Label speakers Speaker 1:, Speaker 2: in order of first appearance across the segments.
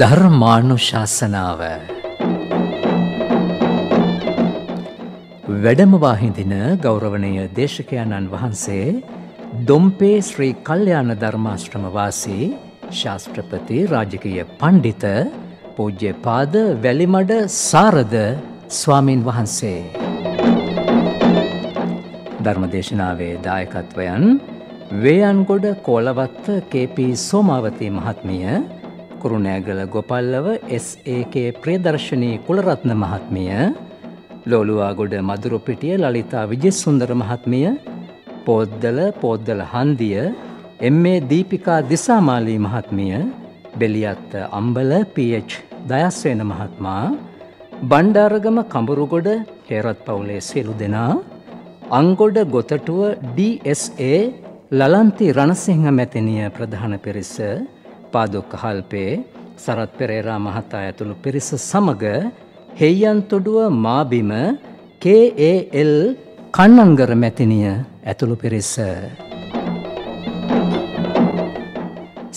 Speaker 1: ධර්මානුශාසනාව වැඩමවාහිදින ගෞරවනය දේශකයණන් වහන්සේ දොම්පේ ශ්‍රී කල්්‍යයාන ධර්මාශ්‍රම වාසී ශාස්ත්‍රපති රාජකය පණ්ඩිත පූජ්‍ය පාද වැලිමඩ සාරද ස්වාමීන් වහන්සේ. ධර්මදේශනාවේ දායකත්වයන් වේයන්ගොඩ කෝලවත්ත කේපී සෝමාවතී මහත්මිය කුරුණෑගල ගොපල්ලව SAK ප්‍රේදර්ශනී කුලරත්න මහත්මිය ලෝලුවාගොඩ මදුරුපිටිය ලලිතා විජෙස්සුන්දර මහත්මිය පෝද්දල පෝද්දල හන්දිය එම්ඒ දීපිකා දිසාමාලී මහත්මිය බෙලියත්ත අම්බල PH දයස්වේන මහත්මා බණ්ඩාරගම කඹරුගොඩ හේරත් පවුලේ සියලු දෙනා අංගොඩ ගොතටුව DSA ලලන්ති රණසිංහ මැතිනිය ප්‍රධාන පිරිස පාදුක් කහල්පේ සරත් පෙරේරා මහතා ඇතුළු පිරිස සමග හෙයියන්තොඩුව මාබිම KAL කන්නන්ගර මැතිනිය ඇතුළු පිරිස.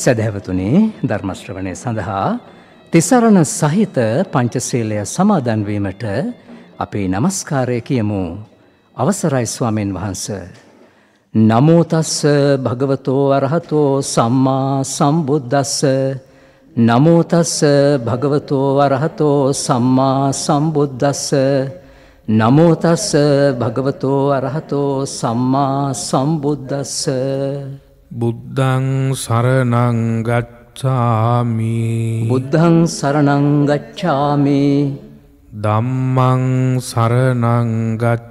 Speaker 1: සැදැවතුනේ ධර්මශ්‍රවණය සඳහා තිසරණ සහිත පංචසේලය සමාදන්වීමට අපේ නමස්කාරය කියමු අවසරයි ස්වාමෙන් වහන්සේ. නමෝතස්ස භගවතෝ අරහතෝ සම්මා සම්බුද්දස්ස නමෝතස්ස භගවතෝ වරහතෝ සම්මා සම්බුද්දස්ස නමෝතස්ස භගවතෝ අරහතෝ සම්මා සම්බුද්දස්ස බුද්ධං
Speaker 2: සරණං ගච්ඡාමි බුද්ධං සරණං ගච්ඡාමි ධම්මං සරණං ගච්ඡාමි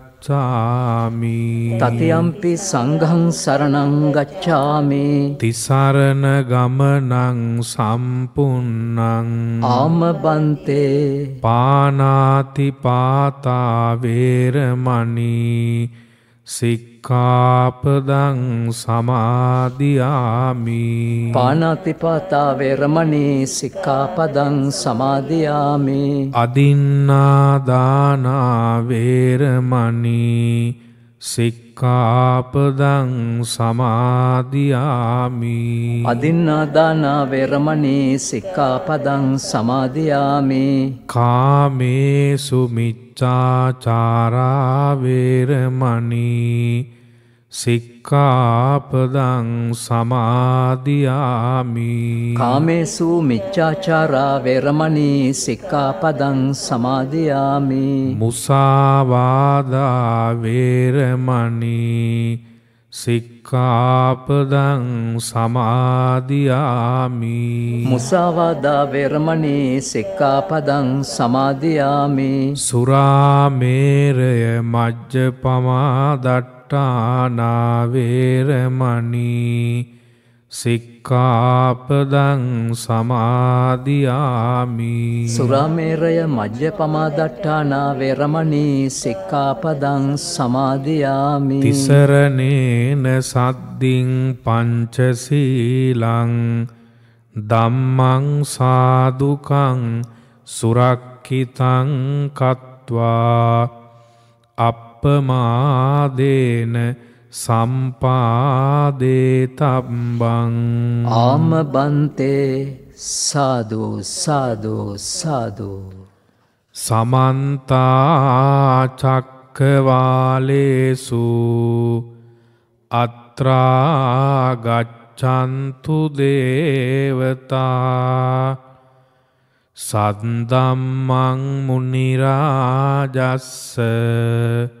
Speaker 2: ගච්ඡාමි තතියම්පි
Speaker 1: සංඝං සරණං ගච්ඡාමි
Speaker 2: තිසරණ ගමනං සම්පුන්නං
Speaker 1: ආමබන්තේ
Speaker 2: පානාති පාතා වේරමණී සික් සික්කාපදං සමාධයාමි
Speaker 1: පානාතිපාතා වෙරමණී සික්කාපදං සමාධයාමි
Speaker 2: අදින්නාදානාවේරමණී සික්කාපදං සමාධයාමි
Speaker 1: අදින්නාදානාවෙරමනේ සික්කාපදං සමාධයාමේ
Speaker 2: කාමේ සුමිච්චාචාරාවේරමනී සික්කාපදං සමාධයාමි කාමේසු
Speaker 1: මිච්චාචාරා වෙරමණී සික්කාපදං සමාධයාමි
Speaker 2: මුසාවාදා වේරමණී සික්කාපදං සමාධයාමි මුසාවාදා
Speaker 1: වෙරමණී සික්කාපදං සමාධයාමි
Speaker 2: සුරාමේරය මජ්්‍ය පමාදට්ට වේරමණී සික්කාපදං සමාධයාමි
Speaker 1: සුරාමේරය මජ්‍ය පමාදට්ඨානා වෙරමණී සික්කාපදං සමාධයාමි
Speaker 2: තිසරණේන සද්දිං පංචසීලං දම්මං සාදුකං සුරක්කිතං කත්වා අප අපමාදේන සම්පාදේතම්බං ආම
Speaker 1: බන්තේ සාදෝ සාදෝ සාදෝ
Speaker 2: සමන්තාචක්කවාලේසු අත්‍රාගච්චන්තු දේවතා සද්දම්මං මුනිරාජස්ස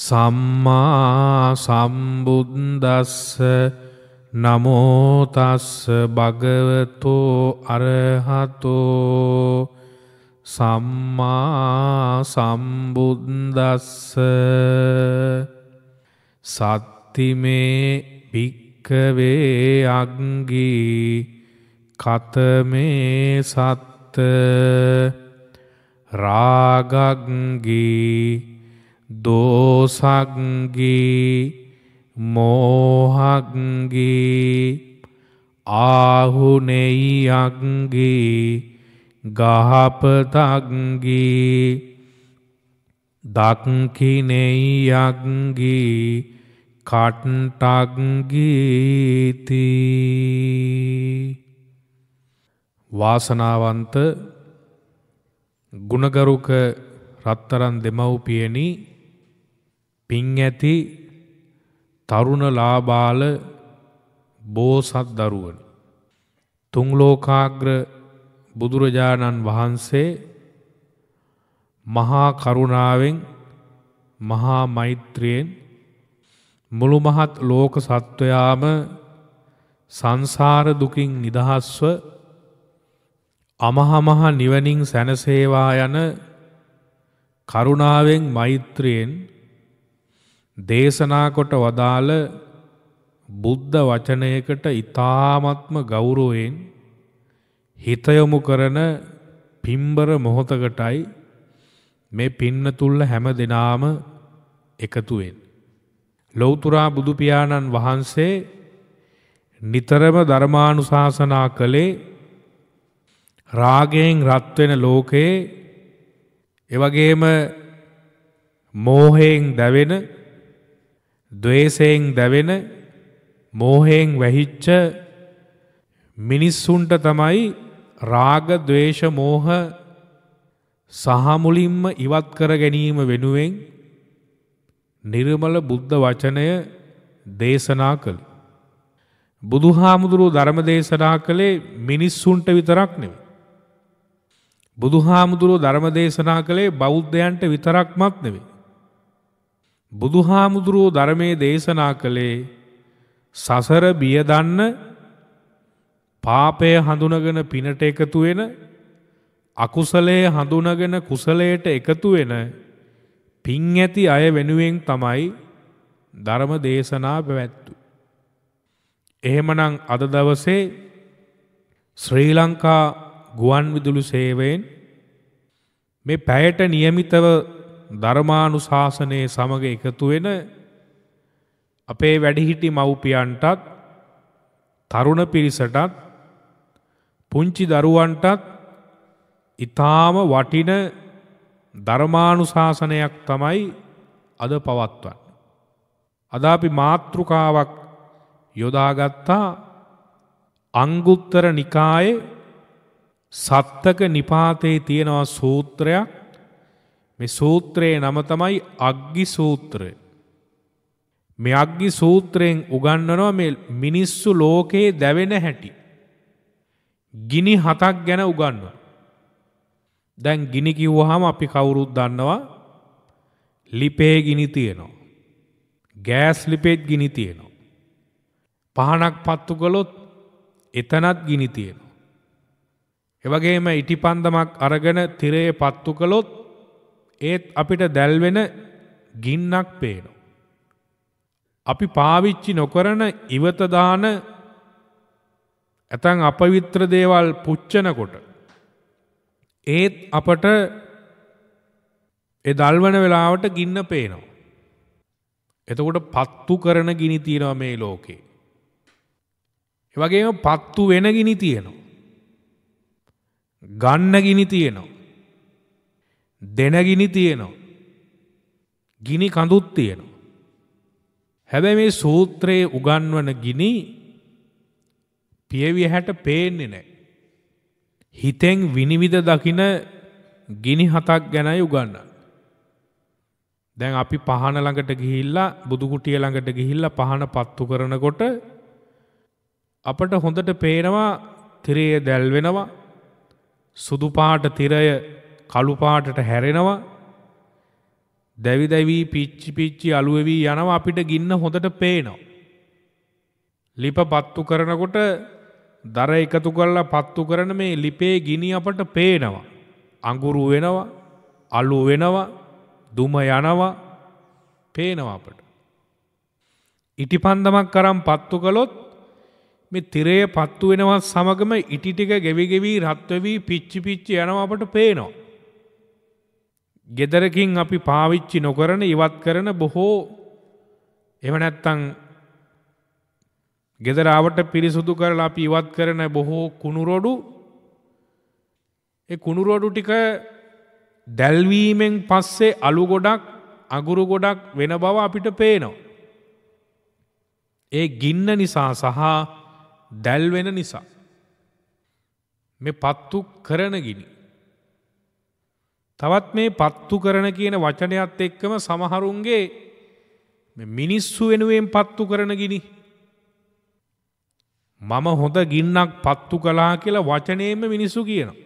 Speaker 2: සම්මා සම්බුද්දස්ස නමෝතස්ස භගවතෝ අරහතෝ සම්මා සම්බුද්දස්ස සත්තිමේ භික්කවේ අංගී කතමේ සත්ත රාගග්ගී දෝසක්ගේ මෝහක්ගේ ආහුනෙයියක්ගේ ගහපතක්ගේ දක්කිනෙයියක්ගේ කට්ටක්ගීති වාසනාවන්ත ගුණගරුක රත්තරන් දෙමව්පියනී පින් ඇති තරුණ ලාබාල බෝසත් දරුවනි. තුංලෝකාග්‍ර බුදුරජාණන් වහන්සේ මහා කරුණාවෙන් මහා මෛත්‍රියෙන් මුළු මහත් ලෝක සත්වයාම සංසාර දුකින් නිදහස්ව අමහමහ නිවනින් සැනසේවා යන කරුණාවෙන් මෛත්‍රියෙන් දේශනා කොට වදාළ බුද්ධ වචනයකට ඊ타ත්ම ගෞරවයෙන් හිත යොමු කරන පිම්බර මොහොතකටයි මේ පින්නතුල්ල හැම දිනාම එකතු වෙන්නේ. ලෞතුරා බුදු පියාණන් වහන්සේ නිතරම ධර්මානුශාසනා කළේ රාගයෙන් රත් වෙන ලෝකේ එවැගේම මෝහයෙන් දැවෙන දවේශයෙන් දැවෙන මෝහයෙන් වැහිච්ච මිනිස්සුන්ට තමයි රාග දවේශ මෝහ සහමුලින්ම ඉවත් කර ගැනීම වෙනුවෙන් නිර්මල බුද්ධ වචනය දේශනා කළ. බුදුහාමුදුරුව ධර්ම දේශනා කළේ මිනිස්සුන්ට විතරක් නෙව. බුදුහාමුදුරුව ධර්ම දේශනා කළේ බෞද්ධයන්ට විතරක්මත් නෙවේ. බුදුහාමුදුරුවෝ ධර්මයේ දේශනා කළේ සසර බියදන්න පාපය හඳුනගෙන පිනට එකතු වෙන අකුසලයේ හඳුනගෙන කුසලයට එකතු වෙන පින් ඇති අය වෙනුවෙන් තමයි ධර්ම දේශනා පැවැත්තු. එහෙමනම් අද දවසේ ශ්‍රී ලංකා ගුවන් විදුලි සේවයෙන් මේ පැයට નિયમિતව ධර්මානු ශාසනයේ සමඟ එකතුවෙන අපේ වැඩිහිටි මව්පියන්ටත් තරුණ පිරිසටත් පුංචි දරුවන්ටත් ඉතාම වටින ධර්මානු ශාසනයක් තමයි අද පවත්වන්න. අද අපි මාතෘකාවක් යොදාගත්තා අංගුත්තර නිකායේ සත්තක නිපාතයේ තියෙනවා සූත්‍රයක් මේ සූත්‍රයේ නම තමයි අග්ගි සූත්‍රය. මේ අග්ගි සූත්‍රයෙන් උගන්වනවා මේ මිනිස්සු ලෝකේ දැවෙන හැටි. ගිනි හතක් ගැන උගන්වනවා. දැන් ගිනි කිව්වහම අපි කවුරුත් දන්නවා ලිපේ ගිනි තියෙනවා. ගෑස් ලිපේත් ගිනි තියෙනවා. පහනක් පත්තු කළොත් එතනත් ගිනි තියෙනවා. එවගේම ඉටිපන්දමක් අරගෙන තිරේ පත්තු කළොත් ඒත් අපිට දැල්වෙන ගින්නක් පේනෝ. අපි පාවිච්චි නොකරන ඉවතදාන ඇතන් අපවිත්‍ර දේවල් පුච්චනකොට. ඒත් අපට එ දල්වන වෙලාවට ගින්න පේනවා. එතකොට පත්තු කරන ගිනි තියෙනවා මේ ලෝකේ. එවගේම පත්තු වෙන ගිනි තියෙනවා. ගන්න ගිනි තියෙනවා. දෙනගිනි තියෙනවා. ගිනි කඳුත් තියෙනවා. හැබැයි මේ සූත්‍රයේ උගන්වන ගිනි පියවිය හැට පේන්නේ නැහැ. හිතෙන් විනිවිද දකින ගිනි හතක් ගැනයි උගන්වන්නේ. දැන් අපි පහන ළඟට ගිහිල්ලා බුදු කුටිය ළඟට ගිහිල්ලා පහන පත්තු කරනකොට අපට හොඳට පේනවා තිරය දැල් වෙනවා සුදු පාට තිරය කළු පාටට හැරෙනවා දැවි දැවී පිච්චි පිච්චි අලුවෙවී යනවා අපිට ගින්න හොඳට පේනවා. ලිප පත්තු කරනකොට දර එකතු කරලා පත්තු කරන මේ ලිපේ ගිනි අපට පේනවා. අඟුරු වෙනවා, අලු වෙනවා, දුම යනවා පේනවා අපට. ඉටිපන්දමක් කරම් පත්තු කළොත් මේ තිරය පත්තු වෙනවත් සමගම ඉටි ටික ගෙවි ගෙවි රත් වෙවි පිච්චි පිච්චි යනවා අපට පේනවා. ගෙදරකින් අපි පාවිච්චි නොකරන ඉවත් කරන බොහෝ එව නැත්තං ගෙදරාවට පිරිසුදු කරලා අපි ඉවත් කරන බොහෝ කුණුරොඩු ඒ කුණුරොඩු ටික දැල්වීමෙන් පස්සේ අලු ගොඩක් අගුරු ගොඩක් වෙන බව අපිට පේනවා. ඒ ගින්න නිසා සහ දැල්වෙන නිසා. මේ පත්තු කරන ගිනි. තවත් මේ පත්තු කරන කියන වචනයත් එක්කම සමහරුන්ගේ මිනිස්සු වෙනුවෙන් පත්තු කරන ගිනි. මම හොඳ ගින්නක් පත්තු කලා කියලා වචනයෙන්ම මිනිස්සු කියනවා.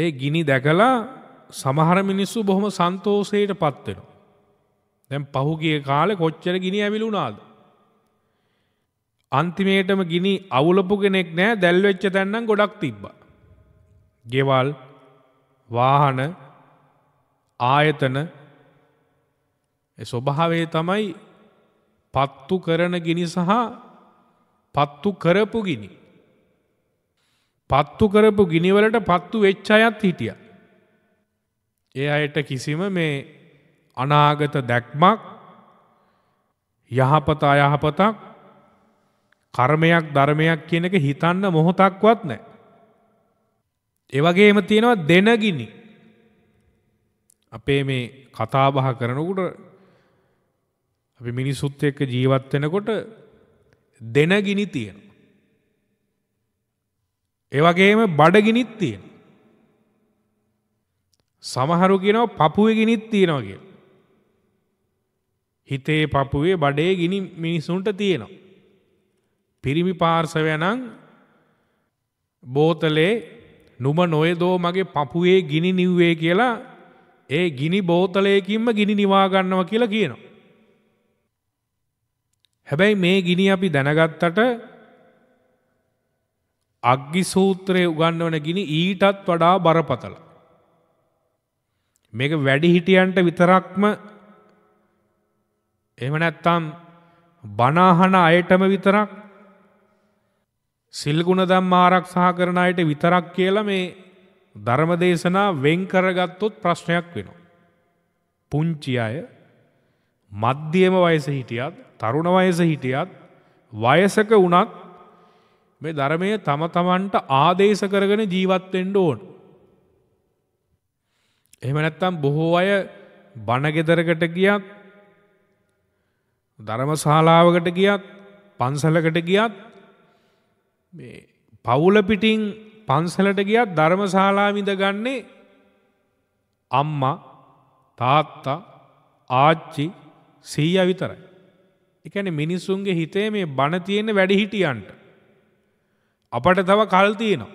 Speaker 2: ඒ ගිනි දැකලා සමහර මිනිස්සු බොහොම සන්තෝසයට පත් වෙනවා. දැන් පහුගිය කාලේ කොච්චර ගිනි ඇවිලුණාද? අන්තිමේටම ගිනි අවුලපු කෙනෙක් නෑ දැල් වෙච්ච තැන් නම් ගොඩක් තිබ්බා. ගෙවල් වාහන ආයතන ස්වභාවේ තමයි පත්තු කරන ගිනි සහ පත්තු කරපු ගිනි. පත්තු කරපු ගිනිවලට පත්තු වෙච්ච අයත් හිටිය. ඒ අයට කිසිම මේ අනාගත දැක්මක් යහපත අයහපතක් කර්මයක් ධර්මයක් කියන එක හිතන්න මොහොතක්වත් නෑ. ඒවගේම තියෙනවා දෙනගිනි අපේ මේ කතාබහ කරනකුට අපි මිනිස්සුත් එක්ක ජීවත් වෙනකොට දෙනගිනි තියෙන. ඒවගේම බඩගිනිත් තියෙන. සමහරු කියනවා පපුුව ගිනිත් තියෙනවා කිය. හිතේ පපුුවේ බඩේ ගිනි මිනිසුන්ට තියෙනවා. පිරිමි පාර්සවයනං බෝතලේ නුම නොයදෝ මගේ පපුයේ ගිනි නිව්වේ කියලා ඒ ගිනි බෝතලයකින්ම ගිනි නිවාගන්නවා කියලා කියනවා. හැබැයි මේ ගිනි අපි දැනගත්තට අග්ගි සූත්‍රයේ උගන්වන ගිනි ඊටත් වඩා බරපතල. මේක වැඩි හිටියන්ට විතරක්ම එහෙම නැත්නම් බනහන අයටම විතරක් සිල්ගුණ දම් ආරක්ෂහ කරන අයට විතරක් කියල මේ ධර්මදේශනා වෙන් කරගත්තොත් ප්‍රශ්නයක් වෙනවා. පුංචි අය මධ්‍යම වයස හිටියත් තරුණ වයස හිටියත් වයසක වුණත් මේ ධර්මය තම තමන්ට ආදේශ කරගෙන ජීවත්වෙන්ඩ ඕන්. එහෙම නැත්තම් බොහෝ අය බණගෙදරකට ගියත් ධර්මශාලාවකට ගියත් පන්සලකට ගියත් පවුල පිටින් පන්සලට ගියත් ධර්මශාලා විඳගන්නේ අම්මා තාත්තා ආච්චි සීයා විතරයි. ඒ කියන්නේ මිනිසුන්ගේ හිතේ මේ බණ තියෙන වැඩිහිටියන්ට අපට තව කල් තියෙනවා.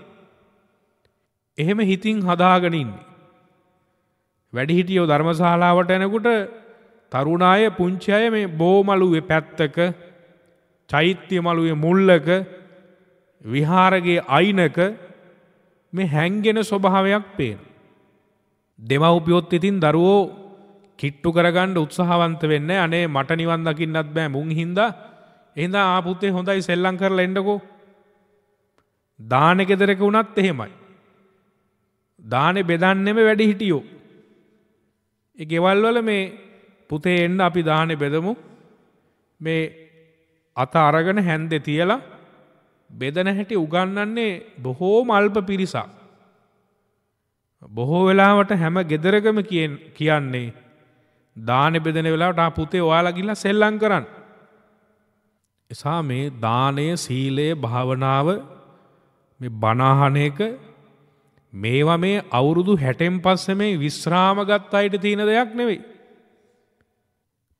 Speaker 2: එහෙම හිතින් හදාගෙන ඉන්නේ. වැඩිහිටියෝ ධර්මශාලාවට එනකොට තරුණ අය පුංචි අය මේ බෝමලුවේ පැත්තක චෛත්‍ය මලුවේ මුල්ලක විහාරගේ අයිනක මේ හැංගෙන ස්වභාවයක් පේන. දෙමව්පියොත් ඉතින් දරුවෝ කිට්ටු කරගන්න උත්සාහවන්ත වෙන්නේ අනේ මට නිවන් දකින්නත් බෑ මුන් හින්දා එහෙනම් ආ පුතේ හොඳයි සෙල්ලම් කරලා එන්නකෝ. දානෙ ගෙදරක වුණත් එහෙමයි. දානෙ බෙදන්නෙම වැඩි හිටියෝ. ඒ ගෙවල් වල මේ පුතේ එන්න අපි දානෙ බෙදමු. මේ අත අරගෙන හැන්දේ තියලා බෙදන හැටි උගන්නන්නේ බොහෝ මල්ප පිරිසා. බොහෝ වෙලාවට හැම ගෙදරකම කියන්නේ දාන බෙදන වෙලාට පුතේ ඔයාලගිල්ලා සෙල්ලං කරන්න. එසා මේ දානය සීලය භාවනාව බනාහන එක මේවා මේ අවුරුදු හැටෙන් පස්ස මේ විශ්‍රාමගත් අයට තියෙන දෙයක් නෙවෙයි.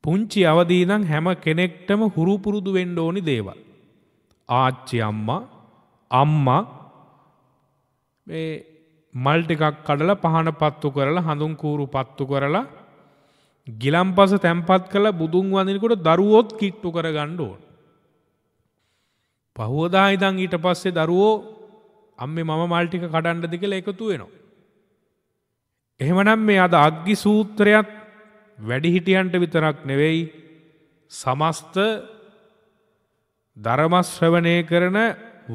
Speaker 2: පුංචි අවදීනම් හැම කෙනෙක්ටම හුරුපුරුදු වෙන්ඩ ඕනි දේවල්. ආච්චි අම්මා අම්මා මේ මල් ටිකක් කඩලා පහන පත්තු කරලා හඳුන් කූරු පත්තු කරලා ගිලම්පස තැම්පත් කළ බුදුන් වඳිනකොට දරුවොත් කිට්ටු කර ගන්න ඕන. පහුවදා ඉඳන් ඊට පස්සේ දරුවෝ අම්මේ මම මල් ටික කඩන්නද කියලා එකතු වෙනවා. එහෙමනම් මේ අද අග්ගි සූත්‍රයත් වැඩිහිටියන්ට විතරක් නෙවෙයි සමස්ත ධර්මශ්‍රවනය කරන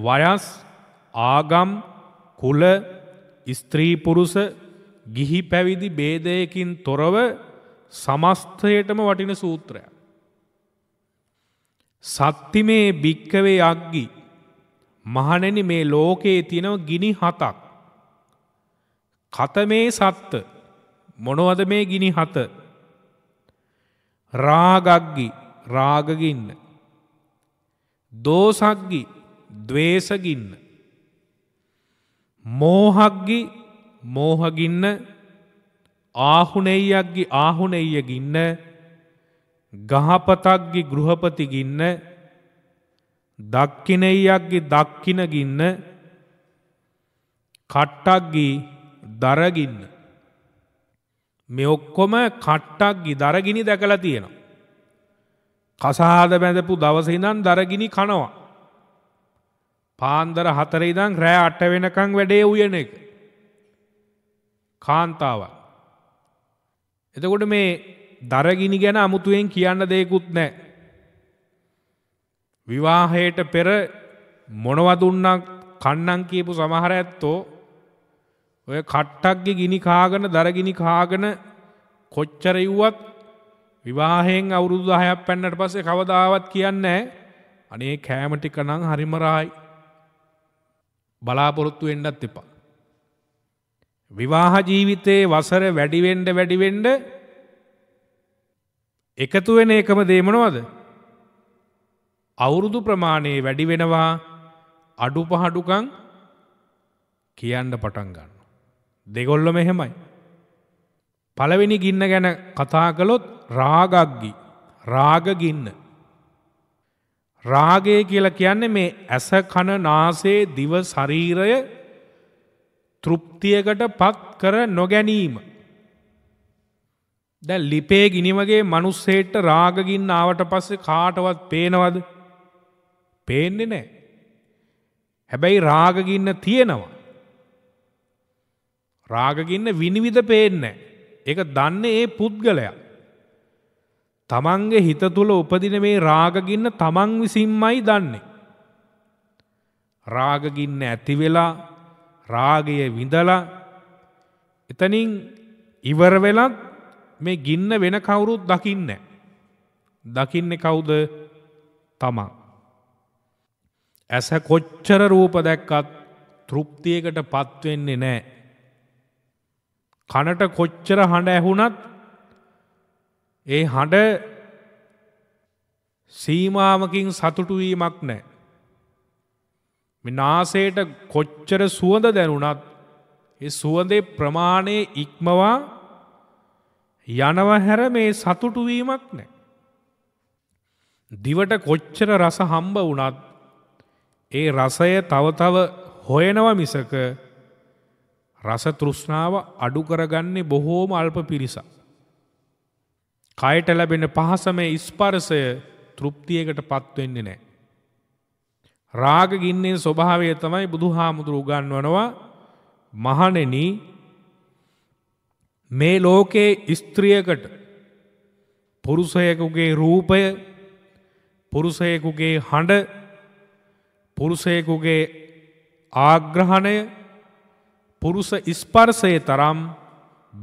Speaker 2: වයස් ආගම් කුල ස්ත්‍රීපුරුස ගිහි පැවිදි බේදයකින් තොරව සමස්තයටම වටින සූත්‍රය. සත්ති මේ භික්කවේ අක්ගි මහනෙන මේ ලෝකයේ තියෙනව ගිනි හතක්. කත මේ සත්ත මොනවද මේ ගිනි හත. රාගක්ගි රාගගින්න දෝසක්ගි දවේසගින්න. මෝහක්ගි මෝහගින්න ආහුනෙයියක්ගි ආහුනෙයගින්න ගහපතක්ගි ගෘහපතිගින්න දක්කිනෙයියක්ගි දක්කිනගින්න කට්ටක්ගි දරගින්න. මෙ ඔක්කොම කට්ටක්ගි දරගිනි දැකලා තියෙනවා. කසාද බැඳපු දවසේ ඉඳන් දරගිනි කනවා. පාන්දර 4 ඉඳන් රෑ 8 වෙනකන් වැඩේ උයන එක. කාන්තාවක්. එතකොට මේ දරගිනි ගැන අමුතුවෙන් කියන්න දෙයක්වත් නැහැ. විවාහයට පෙර මොනව දුන්නක් කන්නම් කියපු සමහර ඇත්තෝ ඔය කට්ටක්ගේ ගිනි කාගෙන දරගිනි කාගෙන කොච්චර ඉව්වත් විවාහයෙන් අවුරුදු 10ක් පැන්නට පස්සේ කවදාවත් කියන්නේ අනේ කෑම ටික නම් හරිම රායි. බලාපොරොත්තු වෙන්නත් එපා. විවාහ ජීවිතේ වසර වැඩි වෙන්න වැඩි වෙන්න එකතු වෙන එකම දේ මොනවද? අවුරුදු ප්‍රමාණය වැඩි වෙනවා අඩුපහඩුකම් කියන්න පටන් ගන්නවා. දෙගොල්ලම එහෙමයි. පළවෙනි ගින්න ගැන කතා කළොත් රාගග්ගි රාගගින්න. රාගය කියලා කියන්නේ මේ ඇස කන නාසේ දිව ශරීරය තෘප්තියකට පත් කර නොගැනීම. දැන් ලිපේ ගිනිමගේ මිනිස්සෙට රාගගින්න ආවට පස්සේ කාටවත් පේනවද? පේන්නේ නැහැ. හැබැයි රාගගින්න තියෙනවා. රාගගින්න විනිවිද පේන්නේ නැහැ. ඒක දන්නේ ඒ පුද්ගලයා. තමන්ගේ හිත තුළ උපදින මේ රාගගින්න තමන් විසින්මයි දන්නේ. රාගගින්න ඇති වෙලා රාගය විඳලා එතනින් ඉවර වෙලත් මේ ගින්න වෙන කවුරුත් දකින්නේ දකින්නේ කවුද? තමන්. ඇස කොච්චර රූප දැක්කත් තෘප්තියකටපත් වෙන්නේ නැහැ. කනට කොච්චර හඬ ඇහුණත් ඒ හඬ සීමාවකින් සතුටුවීමක් නෑ. නාසේට කොච්චර සුවඳ දැනුනත් ඒ සුවඳේ ප්‍රමාණය ඉක්මවා යනව හැර මේ සතුටුවීමක් නෑ. දිවට කොච්චර රස හම්බ වුනත් ඒ රසය තවතව හොයනව මිසක රස තෘෂ්ණාව අඩු කරගන්නේ බොහෝම අල්ප පිරිසක්. කයට ලැබෙන පහසම ඉස්පරසය තෘප්තියකට පත්වෙන්නේ නෑ. රාග ගින්නේ ස්වභාවය තමයි බුදු හාමුදුරු උගන්වනවා මහනෙන මේ ලෝකේ ස්ත්‍රියකට පුරුසයකුගේ රූපය පුරුසයකුගේ හඬ පුරුසයකුගේ ආග්‍රහණය පුරුස ඉස්පර්සය තරම්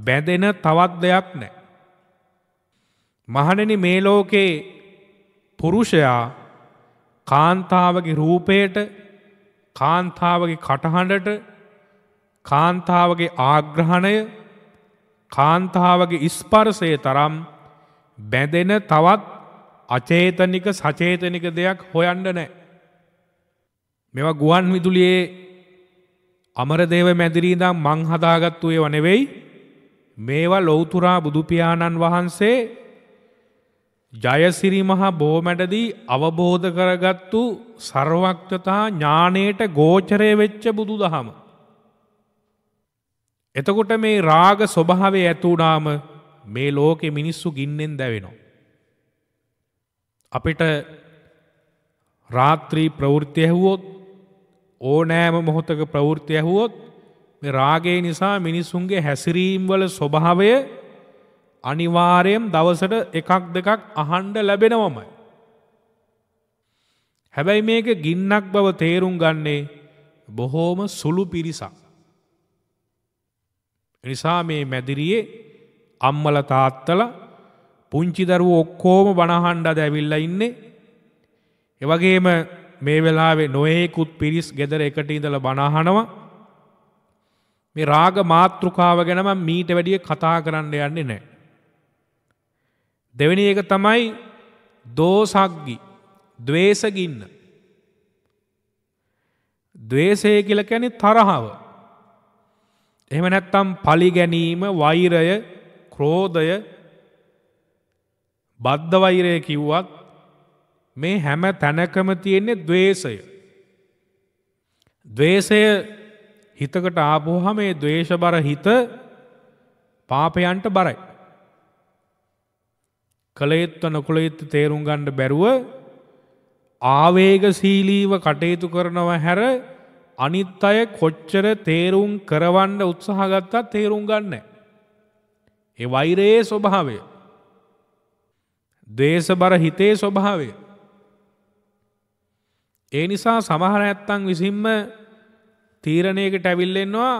Speaker 2: බැඳෙන තවත් දෙයක් නෑ. මහණෙනි මේ ලෝකේ පුරුෂයා කාන්තාවගේ රූපයට කාන්තාවගේ කටහඬට කාන්තාවගේ ආග්‍රහණය කාන්තාවගේ ස්පර්ශය තරම් බැඳෙන තවත් අචේතනික සචේතනික දෙයක් හොයන්න නෑ. මෙවා ගුවන් විදුලියේ අමරදේව මැදිරීදම් මං හදාගත්තු ඒව නෙවෙයි මේවා ලෞතුරා බුදුපියාණන් වහන්සේ ජයසිරි මහා බෝමැඩදී අවබෝධ කරගත්තු ਸਰවඥතා ඥාණයට ගෝචරය වෙච්ච බුදුදහම. එතකොට මේ රාග ස්වභාවය ඇතුණාම මේ ලෝකෙ මිනිස්සු ගින්නෙන් දැවෙනවා. අපිට රාත්‍රී ප්‍රවෘත්ති ඇහුවොත් ඕනෑම මොහොතක ප්‍රවෘත්ති ඇහුවොත් මේ රාගය නිසා මිනිසුන්ගේ හැසිරීම් වල ස්වභාවය අනිවාරයෙන් දවසට එකක් දෙකක් අහන්ඩ ලැබෙනවමයි. හැබැයි මේක ගින්නක් බව තේරුම් ගන්නේ බොහෝම සුළු පිරිසක්. නිසා මේ මැදිරියේ අම්මල තාත්තල පුංචිදරුව ඔක්කෝම බණහන්ඩ දැවිල්ල ඉන්නේ. එවගේම මේ වෙලාවේ නොයෙකුත් පිරිස් ගෙදර එකට ඉඳල බණහනවා. මේ රාග මාතෘකාව ගැනම මීට වැඩිය කතා කරන්න යන්නේ නෑ. දෙවැනි එක තමයි දෝසග්ගි දවේසගින්න. දවේශය කියල කැනෙ තරහාව. එහෙම නැත්තම් පලි ගැනීම වෛරය ක්‍රෝධය බද්ධ වෛරය කිව්වත් මේ හැම තැනකම තියෙන්නේ දවේශය. දවේශය හිතකට ආපුහම මේ දවේශ බර හිත පාපයන්ට බරයි. කළේත්ව නොකුළේත්තු තේරුම් ගණ්ඩ බැරුව ආවේග සීලීව කටයුතු කරනව හැර අනිත් අය කොච්චර තේරුම් කරවන්න උත්සාහගත්තා තේරුම් ගන්න. ඒ වෛරයේ ස්වභාවය. දේශ බර හිතේ ස්වභාවය. ඒ නිසා සමහර ඇත්තන් විසින්ම තීරණයකට ඇවිල්ලෙන්වා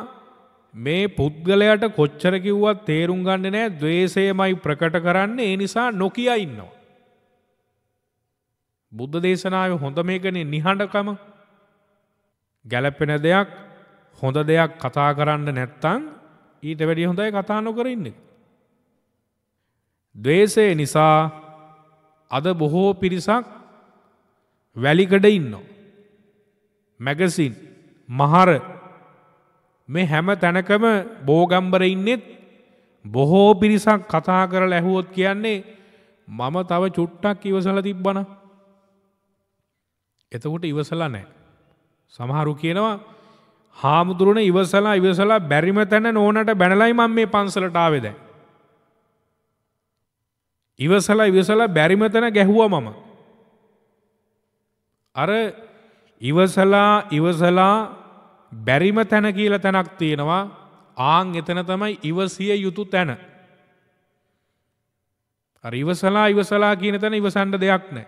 Speaker 2: මේ පුද්ගලයට කොච්චර කිව්වත් තේරුම් ගන්න නෑ ද්වේෂයමයි ප්‍රකට කරන්නේ ඒ නිසා නොකිය ඉන්නවා. බුද්ධ දේශනාවේ හොඳ මේකනේ නිහඬකම. ගැළපෙන දෙයක් හොඳ දෙයක් කතා කරන්න නැත්තම් ඊට වැඩිය හොඳයි කතා නොකර ඉන්නේ. ද්වේෂය නිසා අද බොහෝ පිරිසක් වැලිකඩ ඉන්නවා. මැගසින් මහර මේ හැම තැනකම බෝගම්බර ඉන්නෙත් බොහෝ පිරිසක් කතා කරලා ඇහුවොත් කියන්නේ මම තව චුට්ටක් ඉවසලා තිබ්බන. එතකොට ඉවසලා නැහැ. සමහරු කියනවා හාමුදුරන ඉවසලා ඉවසලා බැරිම තැන නෝනට බැනලයි මම මේ පන්සලට ආවේ දැන්. ඉවසලා ඉවසලා බැරිම තැන ගැහුවා මම. අර ඉවසලා ඉවසලා බැරිම තැන කියල තැනක් තියෙනවා ආං එතන තමයි ඉවසිය යුතු තැන. ඉවසලා ඉවසලා කියන තැන ඉවසන්ඩ දෙයක් නෑ.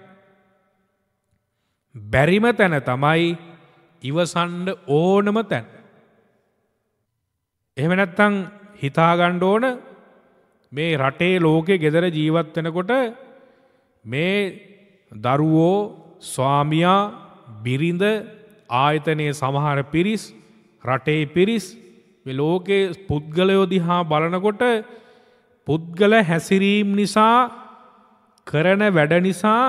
Speaker 2: බැරිම තැන තමයි ඉවසන්ඩ ඕනම තැන්. එහෙමනැත්තං හිතාගණ්ඩ ඕන මේ රටේ ලෝකෙ ගෙදර ජීවත්වෙනකොට මේ දරුවෝ ස්වාමයා බිරිඳ ආයතනයේ සමහර පිරිස් රටේ පිරිස් ලෝකයේ පුද්ගලයෝදි හා බලනකොට පුද්ගල හැසිරීම් නිසා කරන වැඩ නිසා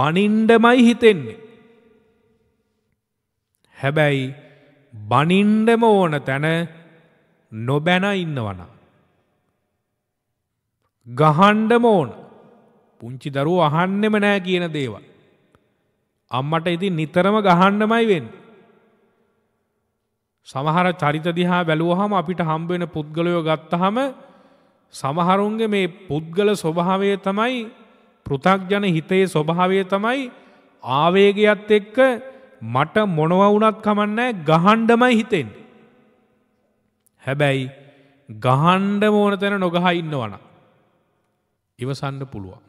Speaker 2: බනින්ඩමයි හිතෙන්නේ. හැබැයි බනින්ඩම ඕන තැන නොබැන ඉන්නවන. ගහන්ඩම ඕන පුංචි දරු අහන්නෙම නෑ කියන දේවල්. අම්මට ඉතින් නිතරම ගහන්නමයි වෙන්නේ. සමහර චරිත දිහා බැලුවහම අපිට හම්බ වෙන පුද්ගලයෝ ගත්තහම සමහරුන්ගේ මේ පුද්ගල ස්වභාවය තමයි පෘථග්ජන හිතේ ස්වභාවය තමයි ආවේගයත් එක්ක මට මොනව වුණත් කමන්නේ ගහන්නමයි හිතෙන්නේ. හැබැයි ගහන්න ඕන තැන නොගහ ඉන්නවනම් ඉවසන්න පුළුවන්.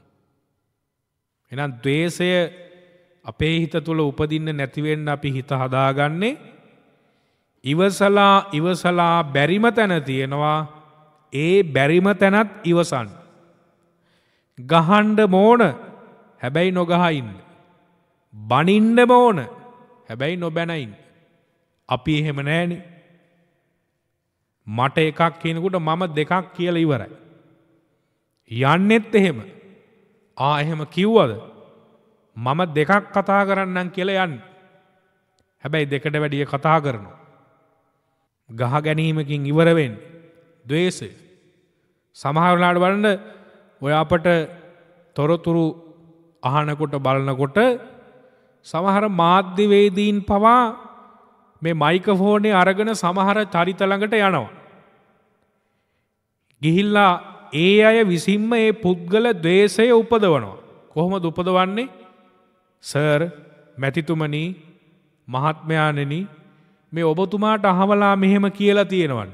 Speaker 2: එහෙනම් द्वේෂය අපේ හිත තුළ උපදින්න නැතිවෙන්න අපි හිත හදාගන්නේ ඉවසලා ඉවසලා බැරිම තැන තියෙනවා ඒ බැරිම තැනත් ඉවසන්න. ගහන්ඩ මෝන හැබැයි නොගහයින්න. බනින්ඩ මෝන හැබැයි නොබැනයින්. අපි එහෙම නෑන මට එකක් කියනකුට මම දෙකක් කියල ඉවරයි. යන්නෙත් එහෙම ආ එහෙම කිව්වද මම දෙකක් කතා කරන්නම් කියල යන්න. හැබැයි දෙකට වැඩිය කතා කරනවා. ගහ ගැනීමකින් ඉවරවෙන් දවේශය. සමහරලාට වලන්න ඔය අපට තොරතුරු අහනකොට බලනකොට සමහර මාධ්‍යවේදීන් පවා මේ මයිකෆෝනේ අරගෙන සමහර චරිතළඟට යනවා. ගිහිල්ලා ඒ අය විසින්ම ඒ පුද්ගල දේශය උපදවනවා. කොහොම දුපදවන්නේ සර් මැතිතුමනී මහත්මයානෙන මේ ඔබතුමාට අහවලා මෙහෙම කියලා තියෙනවන්න.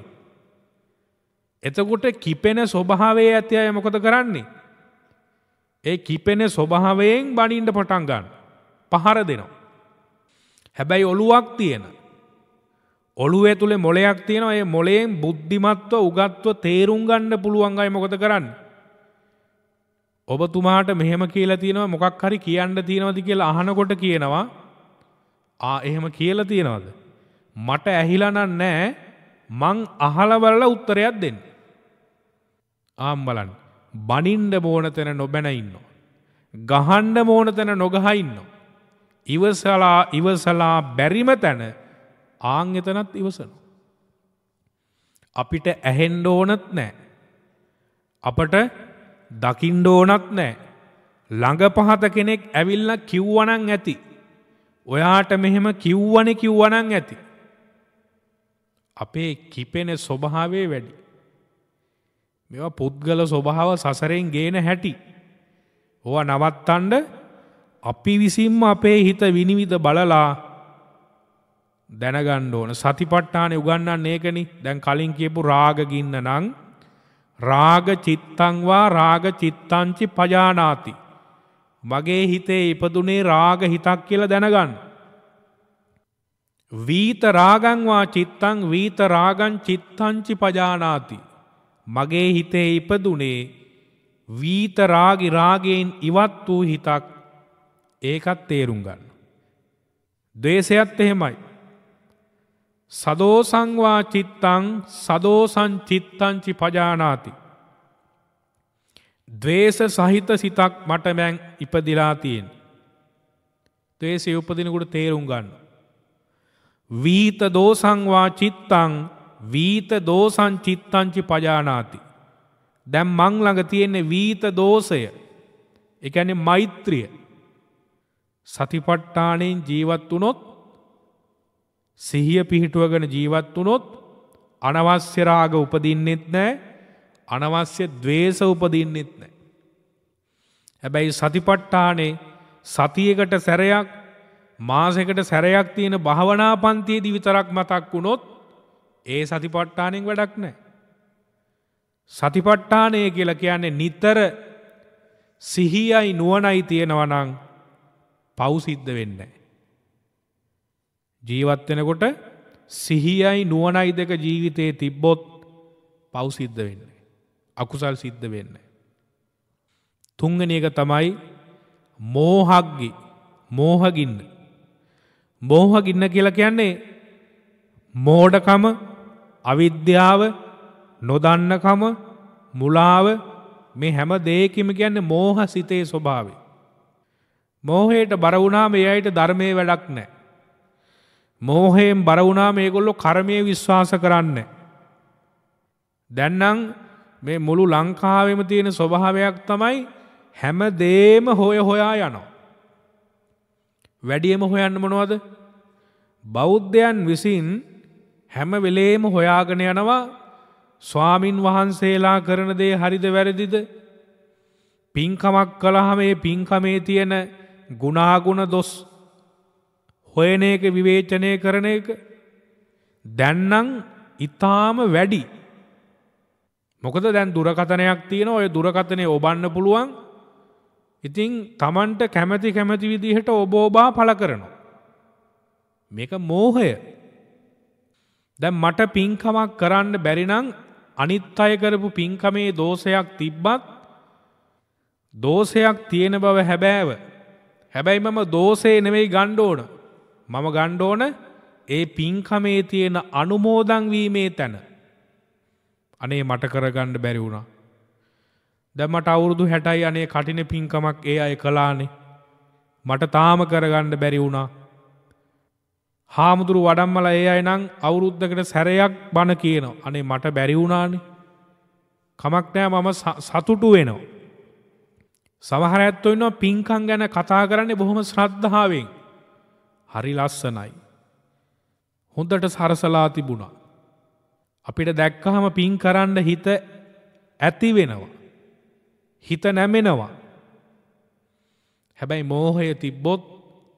Speaker 2: එතකොට කිපෙන ස්වභාවේ ඇති අය මොකද කරන්නේ. ඒ කිපෙන ස්වභාවයෙන් බනින්ට පටන් ගන්න. පහර දෙනවා. හැබැයි ඔලුවක් තියෙන. ඔළුවේ තුළේ මොලයක් තියෙනවා ඒ මොලයෙන් බුද්ධිමත්ව උගත්ව තේරුම් ගන්න පුළුවන් අය මොකද කරන්නේ. ඔබතුමාට මෙහෙම කියලා තියෙනවා මොකක් හරි කියන්න තියෙනවද කියලා අහනකොට කියනවා ආ එහෙම කියලා තියෙනවද මට ඇහිලා නැහැ මං අහලා බලලා උත්තරයක් දෙන්න ආම් බලන්න බනින්න ඕන තැන නොබැන ඉන්නවා ගහන්න ඕන තැන නොගහ ඉන්නවා ඉවසලා ඉවසලා බැරිම තැන ආන් එතනත් ඉවසනවා අපිට ඇහෙන්න ඕනත් නැහැ අපට දකිින්ඩ ඕනත් නෑ. ළඟ පහත කෙනෙක් ඇවිල්ල කිව්වනං ඇති. ඔයාට මෙහෙම කිව්වන කිව්වනං ඇති. අපේ කිපෙන ස්වභාවේ වැඩි. මෙවා පුද්ගල ස්වභාව සසරෙන් ගේන හැටි. ඕ නවත්තන්ඩ අපි විසින්ම අපේ හිත විනිවිධ බලලා දැනගන්න ඕන සතිපට්ටානේ උගන්නන්න ඒකනි දැන් කලින් කියපු රාගගින්න නං රාග චිත්තංවා රාග චිත්තංචි පජානාති. මගේ හිතේ ඉපදුනේ රාග හිතක් කියල දැනගන්න. වීත රාගංවා චිත්තං වීත රාගං චිත්තංචි පජානාති. මගේ හිතේ ඉපදුනේ වීත රාගි රාගයෙන් ඉවත් වූ හිතක් ඒකත් තේරුම් ගන්න. දේශයත් එහෙමයි. සදෝ සංවා චිත්තං සදෝසං චිත්තංචි පජානාති. දවේශ සහිත සිතක් මට මැං ඉපදිලා තියෙන්. දේශය උපදිනකුට තේරුම් ගන්න. වීත දෝසංවා චිත්තං වීත දෝසං චිත්තංචි පජානාති. දැම් මං ළඟ තියෙන්නේ වීත දෝසය එකැන මෛත්‍රිය සතිපට්ටානයෙන් ජීවත් වනොත් සිහිය පිහිටුවගෙන ජීවත් වුණොත් අනවශ්‍ය රාග උපදින්නෙත් නැහැ අනවශ්‍ය ద్వේස උපදින්නෙත් නැහැ හැබැයි සතිපට්ඨානේ සතියකට සැරයක් මාසයකට සැරයක් තියෙන භාවනා පන්තියේදී විතරක් මතක් වුණොත් ඒ සතිපට්ඨානෙන් වැඩක් නැහැ සතිපට්ඨානය කියලා කියන්නේ නිතර සිහියයි නුවණයි තියෙනවා නම් පව් සිද්ධ වෙන්නේ නැහැ ජීවත් වෙනකොට සිහියයි නුවණයි දෙක ජීවිතේ තිබ්බොත් පව් සිද්ධ වෙන්නේ. අකුසල් සිද්ධ වෙන්නේ. තුන්වෙනි එක තමයි මෝහග්ගි මෝහගින්න. මෝහගින්න කියලා කියන්නේ මෝඩකම, අවිද්‍යාව, නොදන්නකම, මුලාව මේ හැම දෙයකම කියන්නේ මෝහ සිතේ ස්වභාවය. මෝහයට බර වුණාම ඒ අයට ධර්මයේ වැඩක් නැහැ. මෝහයෙන් බර වුණා මේගොල්ලෝ කර්මය විශ්වාස කරන්න. දැන්නම් මේ මුළු ලංකාවෙම තියෙන ස්වභාවයක් තමයි හැම දේම හොය හොයා යනවා. වැඩියම හොයන්න මොනවද? බෞද්ධයන් විසින් හැම වෙලේම හොයාගෙන යනවා ස්වාමින් වහන්සේලා කරන දේ හරිද වැරදිද? පින්කමක් කළාම මේ පින්කමේ තියෙන ගුණාගුණ දොස් හොයන එක විවේචනය කරන එක දැන්නම් ඊටාම වැඩි. මොකද දැන් දුරකතනයක් තියෙන ඔය දුරකතනේ ඔබන්න පුළුවන්. ඉතින් Tamanට කැමැති කැමැති විදිහට ඔබ ඔබා පළ කරනවා. මේක මෝහය. දැන් මට පින්කමක් කරන්න බැරි නම් අනිත් අය කරපු පින්කමේ දෝෂයක් තිබ්බත් දෝෂයක් තියෙන බව හැබෑව. හැබැයි මම දෝෂේ නෙවෙයි ගන්න ඕන. මම ගණ්ඩෝන ඒ පින්කමේ තියෙන අනුමෝදංවීමේ තැන. අනේ මට කරගණ්ඩ බැරි වුණා. දැමට අවුරුදු හැටයි අනේ කටින පින්කමක් ඒ අය කලානේ. මට තාම කරගණ්ඩ බැරි වුණා. හාමුදුරු වඩම්මල ඒ අයි නං අවුරුද්ධකට සැරයක් බණ කියනවා. අනේ මට බැරි වුණානේ. කමක් නෑ මම සතුටු වෙනවා. සමහර ඇත්තෝ ඉන්නවා පින්කම් ගැන කතා කරන්නේ බොහොම ශ්‍රද්ධාවෙන්. හරි ලස්සනයි. හොඳට සරසලා තිබුණා. අපිට දැක්කහම පින් කරන්න හිත ඇති වෙනවා. හිත නැමෙනවා. හැබැයි මෝහය තිබ්බොත්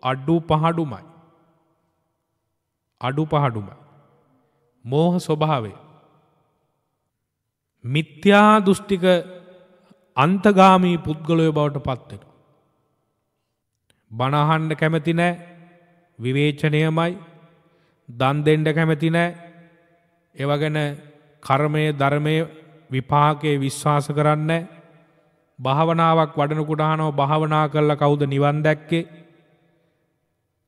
Speaker 2: අඩු පහඩුමයි. අඩු පහඩුම. මෝහ ස්වභාවය. මිත්‍යා දෘෂ්ටික අන්තගාමී පුද්ගලය බවට පත්වෙන. බණහන්ඩ කැමති නෑ විවේචනයමයි දන් දෙන්ඩ කැමැති නෑ ඒවගැන කර්මය ධර්මය විපාකයේ විශ්වාස කරන්න භාවනාවක් වඩනකුටානෝ භාවනා කරල කවුද නිවන් දැක්කේ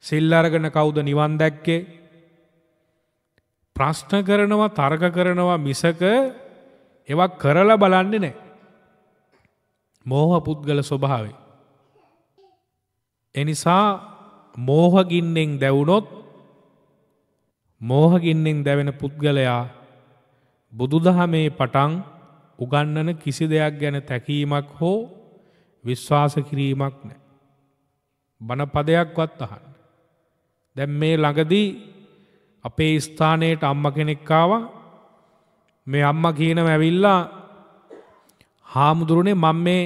Speaker 2: සිල්ලරගෙන කවුද නිවන් දැක්කේ ප්‍රශ්න කරනවා තර්ග කරනවා මිසක එවක් කරල බලන්නේ නෑ මෝහ පුද්ගල ස්වභාවේ එනිසා මෝහගින්නෙන් දැවුණොත් මෝහගින්නෙන් දැවෙන පුද්ගලයා බුදුදහමේ පටන් උගන්නන කිසි දෙයක් ගැන තැකීමක් හෝ විශ්වාස කිරීමක් නෑ. බණපදයක්වත් අහන්න. දැන් මේ ළඟදී අපේ ස්ථානයට අම්ම කෙනෙක්කාව මේ අම්ම කියනම ඇවිල්ලා හාමුදුරුනේ මං මේ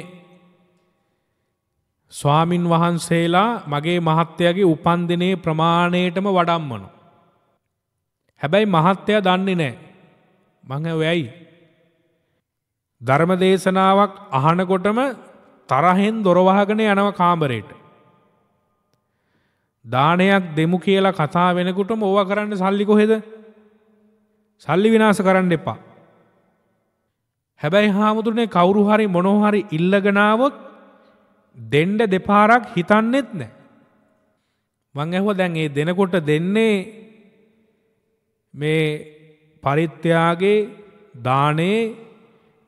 Speaker 2: ස්වාමින් වහන්සේලා මගේ මහත්තයාගේ උපන්දිනේ ප්‍රමාණයටම වඩම්මනු. හැබැයි මහත්තයා දන්නේ නෑ. මං ඇයි? ධර්ම දේශනාවක් අහනකොටම තරහෙන් දොර වහගෙන යනව කාමරේට. දානයක් දෙමු කියලා කතා වෙනකොටම ඕවා කරන්න සල්ලි කොහෙද? සල්ලි විනාශ කරන්න එපා. හැබැයි හාමුදුරනේ කවුරු හරි මොනෝ හරි ඉල්ලගෙන ආවොත් දෙන්ඩ දෙපාරක් හිතන්නෙත් නෑ. මං ඇහුව දැන් ඒ දෙනකොට දෙන්නේ මේ පරිත්‍යයාගේ දානේ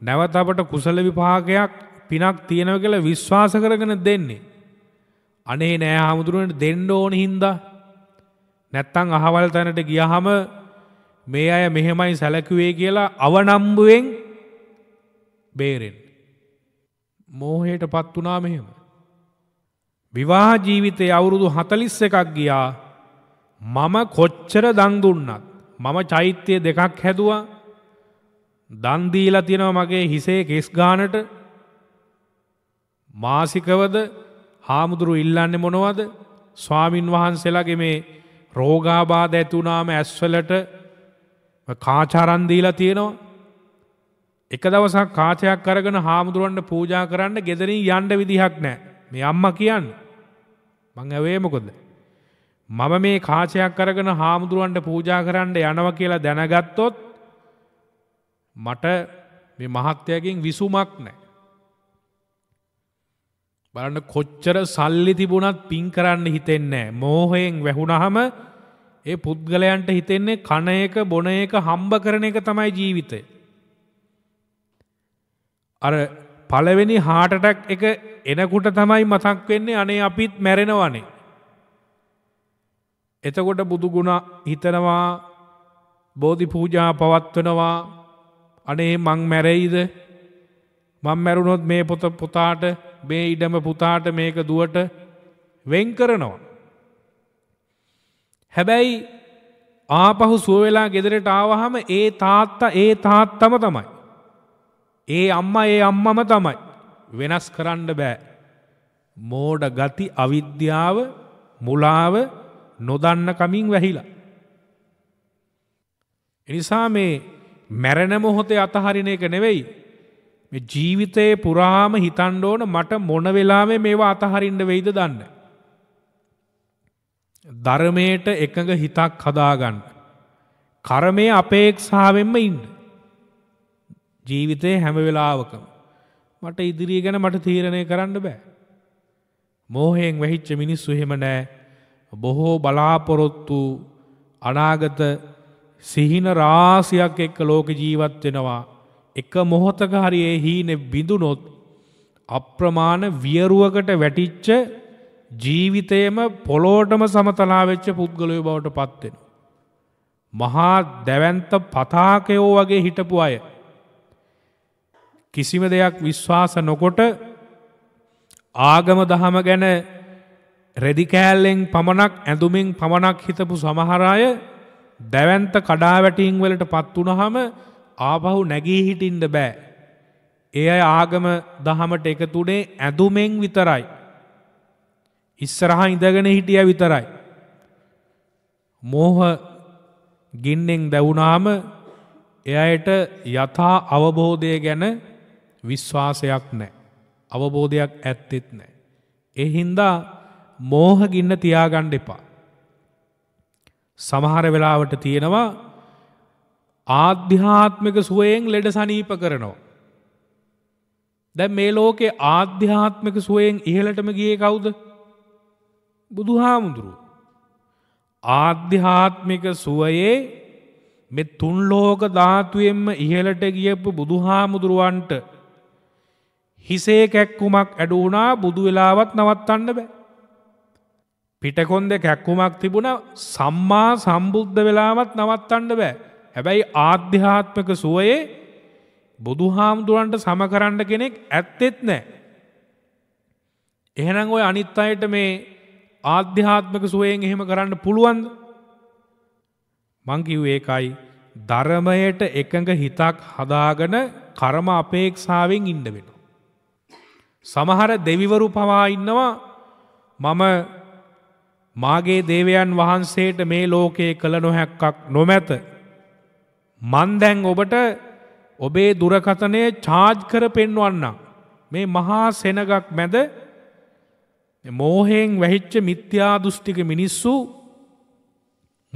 Speaker 2: නැවත අපට කුසල විපාකයක් පිනක් තියෙනව කියලා විශ්වාස කරගෙන දෙන්නේ. අනේ නෑ හාමුදුරුවන්ට දෙන්න ඕන හින්දා. නැත්තං අහවල් තැනට ගියහම මේ අය මෙහෙමයි සැලකුවේ කියලා අවනම්බුවෙන් බේරෙන්. මෝහයට පත් වනා මෙහෙම. විවාහ ජීවිතයේ අවුරුදු හතලිස් එකක් ගියා මම කොච්චර දන්දුන්නත් මම චෛත්‍යය දෙකක් හැදවා දන්දීලා තියෙනව මගේ හිසේ කෙස් ගානට මාසිකවද හාමුදුරු ඉල්ලන්නේ මොනවද ස්වාමින් වහන්සේලාගේ මේ රෝගාබාධ ඇතුනාම ඇස්වලට කාචාරන්දීලා තියෙනවා එක දවසක් කාචයක් අරගෙන හාමුදුරුවන්ට පූජා කරන්න ගෙදරින් යන්න විදිහක් නෑ. මේ අම්මා කියන්න. මං ඇවේ මොකද? මම මේ කාචයක් අරගෙන හාමුදුරුවන්ට පූජා කරන්න යනවා කියලා දැනගත්තොත් මට මේ මහත්යගෙන් විසුමක් නෑ. බලන්න කොච්චර සල්ලි තිබුණත් පින් කරන්න හිතෙන්නේ මෝහයෙන් වැහුණහම ඒ පුද්ගලයන්ට හිතෙන්නේ කණ එක බොන එක හම්බ කරන එක තමයි ජීවිතේ. අර පළවෙනි හාටටක් එක එනකුට තමයි මතක් වෙන්නේ අනේ අපිත් මැරෙනවනේ. එතකොට බුදුගුණ හිතනවා බෝධි පූජා පවත්වනවා අනේ මං මැරෙයිද මං මැරුණොත් මේ පොත පුතාට මේ ඉඩම පුතාට මේක දුවට වෙන් කරනවා. හැබැයි ආපහු සුව වෙලා ගෙදරට ආවහම ඒ තාත්තා ඒ තාත්තම තමයි. ඒ අම්ම ඒ අම්මම තමයි. වෙනස් කරන්න බෑ. මෝඩ ගති අවිද්‍යාව මුලාව නොදන්න කමින් වැහිලා. එනිසා මේ මැරෙන මොහොතේ අතහරින එක නෙවෙයි. මේ ජීවිතයේ පුරාම හිතන්න ඕන මට මොන වෙලාවෙ මේවා අතහරින්න වෙයිද දන්න. ධර්මයට එකඟ හිතක් හදාගන්න. කර්මය අපේක්ෂාවෙන්ම ඉන්න. ජීවිතයේ හැම වෙලාවකම. මට ඉදිරිය ගැන මට තීරණය කරන්න බෑ. මෝහයෙන් වැහිච්ච මිනිස්සු එහෙම නෑ. බොහෝ බලාපොරොත්තු අනාගත සිහින රාසියක් එක්ක ලෝක ජීවත් වෙනවා. එක මොහොතක හරි ඒ හීනේ බිඳුනොත් අප්‍රමාණ වියරුවකට වැටිච්ච ජීවිතයේම පොළොවටම සමතලා වෙච්ච පුද්ගලයෝ බවට පත් වෙනවා. මහා දැවැන්ත පතාකයෝ වගේ හිටපු අය කිසිම දෙයක් විශ්වාස නොකොට ආගම දහම ගැන රෙදිකෑල්ලෙන් පමණක් ඇඳුමින් පමණක් හිතපු සමහරය දැවන්ත කඩාවැටීන් වලට පත් වුණහම ආපහු නැගී හිටින්ද බෑ. ඒ අය ආගම දහමට එකතුනේ ඇඳුමෙන් විතරයි. ඉස්සරහා ඉඳගෙන හිටිය විතරයි. මෝහ ගින්නෙන් දැවුනාම එයට යථා අවබෝධය ගැන විශ්වාසයක් නෑ. අවබෝධයක් ඇත්තෙත් නෑ. ඒ හින්දා මෝහගින්න තියාගණ්ඩ එපා. සමහර වෙලාවට තියෙනවා ආධ්‍යාත්මික සුවයෙන් ලෙඩ සනීප කරනවා. දැ මේ ලෝකේ ආධ්‍යාත්මික සුවයෙන් ඉහලටම ගිය කවුද. බුදු හාමුදුරු. ආධ්‍යාත්මික සුවයේ මෙ තුන්ලෝක ධාතුවෙන්ම ඉහලට ගියපු බුදු හාමුදුරුවන්ට හිසේ කැක්කුමක් ඇඩු වුණා බුදු වෙලාවත් නවත්තන්න බෑ. පිටකොන්ද කැක්කුමක් තිබුණ සම්මා සම්බුද්ධ වෙලාවත් නවත්තන්න බෑ. හැබැයි ආධ්‍යාත්මක සුවයේ බුදු හාමුදුරන්ට සමකරන්න කෙනෙක් ඇත්තෙත් නෑ. එහෙනම් ඔය අනිත් අයට මේ ආධ්‍යාත්මක සුවයෙන් එහෙම කරන්න පුළුවන්ද? මං කිව්වේ ඒකයි ධර්මයට එකඟ හිතක් හදාගෙන කර්ම අපේක්ෂාවෙන් ඉන්න වෙනවා. සමහර දෙවිවරු පවා ඉන්නවා මම මාගේ දේවයන් වහන්සේට මේ ලෝකයේ කළ නොහැක්කක් නොමැත. මන් දැන් ඔබට ඔබේ දුරකථනය චාජ් කර පෙන්වන්න. මේ මහා සෙනගක් මැද මෝහයෙන් වැහිච්ච මිත්‍යා දෘෂ්ටික මිනිස්සු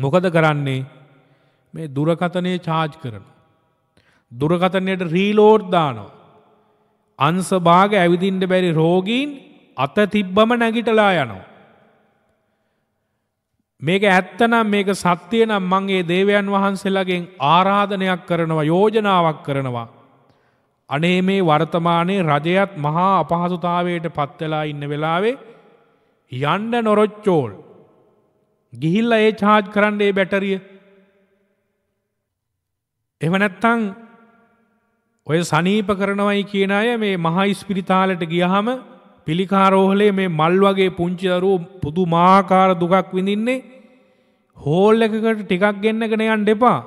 Speaker 2: මොකද කරන්නේ මේ දුරකථනය චාජ් කරන. දුරකථනයට රීලෝඩ් දානවා. අංශභාග ඇවිදින්න බැරි රෝගීන් අත තිබ්බම නැගිටලා යනවා. මේක ඇත්තනම් මේක සත්‍යය නම් මං ඒ දේවයන් වහන්සේලාගෙන් ආරාධනයක් කරනවා යෝජනාවක් කරනවා. අනේ මේ වර්තමානයේ රජයත් මහා අපහසුතාවයට පත් වෙලා ඉන්න වෙලාවේ යන්න නොරොච්චෝල් ගිහිල්ලා ඒ charge කරන්න ඒ බැටරිය. එහෙම නැත්නම් ඔය සනීප කරනවයි කියන අය මේ මහා ඉස්පිරිතාලට ගියහම පිළිකාරෝහලේ මේ මල් වගේ පුංචි දරුවෝ පුදුමාකාර දුකක් විඳින්නේ හෝල් එකකට ටිකක් ගෙන්නගෙන යන්න එපා.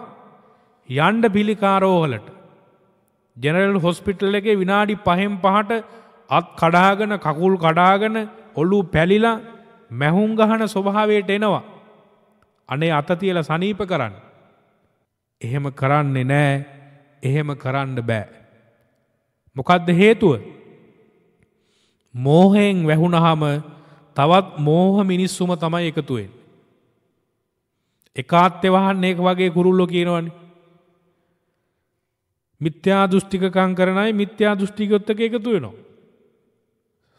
Speaker 2: යන්න පිළිකාරෝහලට. ජෙනරල් හොස්පිටල් එකේ විනාඩි 5න් 5ට අත් කඩාගෙන කකුල් කඩාගෙන ඔළු පැලිලා මැහුම් ගහන ස්වභාවයට එනවා. අනේ අත තියලා සනීප කරන්න. එහෙම කරන්නේ නැහැ. එහෙම කරන්න බෑ. මොකක්ද හේතුව. මෝහයෙන් වැහුණහම තවත් මෝහ මිනිස්සුම තමයි එකතුවෙන්. එකාත්තේ වහන්න ඒක වගේ කුරුල්ලෝ කියනවනේ. මිත්‍යා දෘෂ්ටිකකම් කරනයි මිත්‍යා දෘෂ්ටිකයොත් එක්ක එකතු වෙනවා.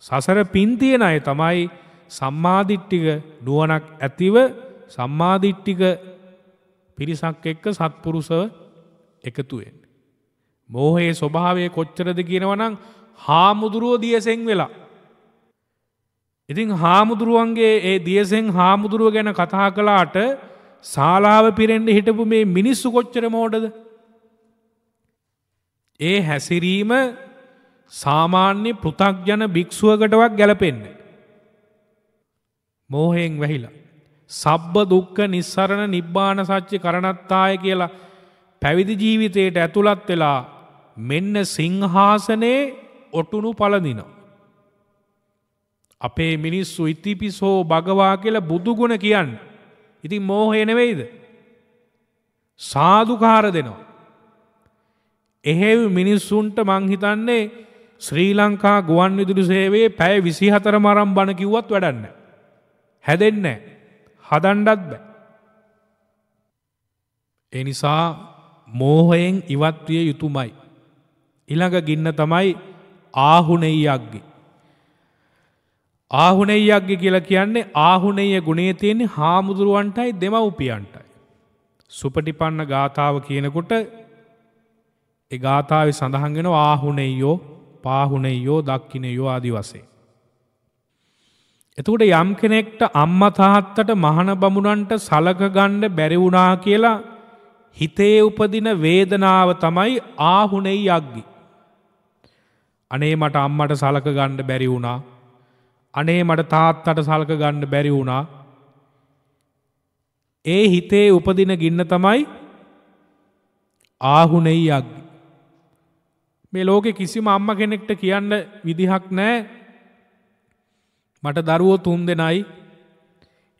Speaker 2: සසර පින් තියෙන අය තමයි සම්මාදිට්ඨික නුවණක් ඇතිව සම්මාදිට්ඨික පිරිසක් එක්ක සත්පුරුෂව එකතු වෙන්නේ. මෝහයේ ස්වභාවය කොච්චරද කියනවනම් හාමුදුරුවෝ දියසෙන් වෙලා. ඉතින් හාමුදුරුවන්ගේ ඒ දියසෙන් හාමුදුරුව ගැන කතා කළාට ශාලාව පිරෙන්ඩ හිටපු මේ මිනිස්සු කොච්චර මෝඩද. ඒ හැසිරීම සාමාන්‍ය පෘථක්ජන භික්‍ෂුවකටවක් ගැලපෙන්නේ. මෝහයෙන් වැහිලා. සබ්බ දුක්ක නිස්සරණ නිබ්බාන සච්චි කරනත්තාය කියලා පැවිදි ජීවිතයට ඇතුළත් වෙලා මෙන්න සිංහාසනයේ ඔටුනු පලදිනවා. අපේ මිනිස්සු ඉතිපිසෝ භගවා කියල බුදුගුණ කියන්න. ඉතින් මෝහයනෙවෙයිද. සාධකාර දෙනවා. එහෙවි මිනිස්සුන්ට මංහිතන්නේ ශ්‍රී ලංකා ගුවන් විදුරු සේවේ පැය විසි හතර මරම් බණ කිව්වත් වැඩන්න. හැදෙන්න හදන්ඩත් බෑ. එනිසා මෝහයෙන් ඉවත්විය යුතුමයි. ඉළඟ ගින්න තමයි ආහුනෙයියක්ගි. ආහුනෙයියක්ගි කියල කියන්නේ ආහුනෙය ගුණේ තියෙන්නේ හාමුදුරුවන්ටයි දෙමව්පියන්ටයි. සුපටිපන්න ගාථාව කියනකොට එ ගාථාව සඳහන්ගෙන ආහුනෙයෝ පාහුනෙයෝ දක්කිනයෝ ආදි වසේ. එතකොට යම් කෙනෙක්ට අම්ම තාත්තට මහන බමුණන්ට සලකගණ්ඩ බැරිවුනා කියලා හිතේ උපදින වේදනාව තමයි ආහුනෙයි අක්ගි. අනේ මට අම්මට සලක ගණ්ඩ බැරි වුණා. අනේ මට තාත්තට සලක ගණ්ඩ බැරි වුණා. ඒ හිතේ උපදින ගින්න තමයි ආහුනෙයි අග්ගි. මේ ලෝකෙ කිසිම අම්ම කෙනෙක්ට කියන්න විදිහක් නෑ මට දරුවෝ තුන් දෙනයි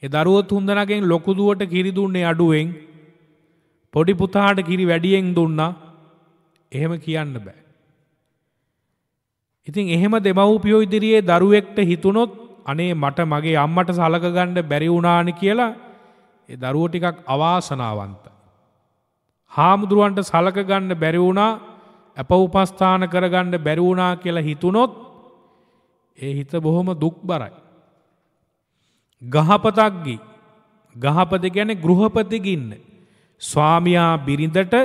Speaker 2: එ දරුවෝ තුන් දෙනගෙන් ලොකුදුවට කිරි දුන්නේ අඩුවෙන් පොඩි පුතාට කිරි වැඩියෙන් දුන්නා එහෙම කියන්න බෑ ඉතින් එහෙම දෙමව්පියෝ ඉදිරියේ දරුවෙක්ට හිතුනොත් අනේ මට මගේ අම්මට සලකගන්න බැරි වුණානි කියලා ඒ දරුවෝ ටිකක් අවාසනාවන්තයි. හාමුදුරුවන්ට සලකගන්න බැරි වුණා අප උපස්ථාන කරගන්න බැරි වුණා කියලා හිතුනොත් ඒ හිත බොහොම දුක්බරයි. ගහපතක්ගි ගහපති කියන්නේ ගෘහපතිගින්න ස්වාමියා බිරිඳට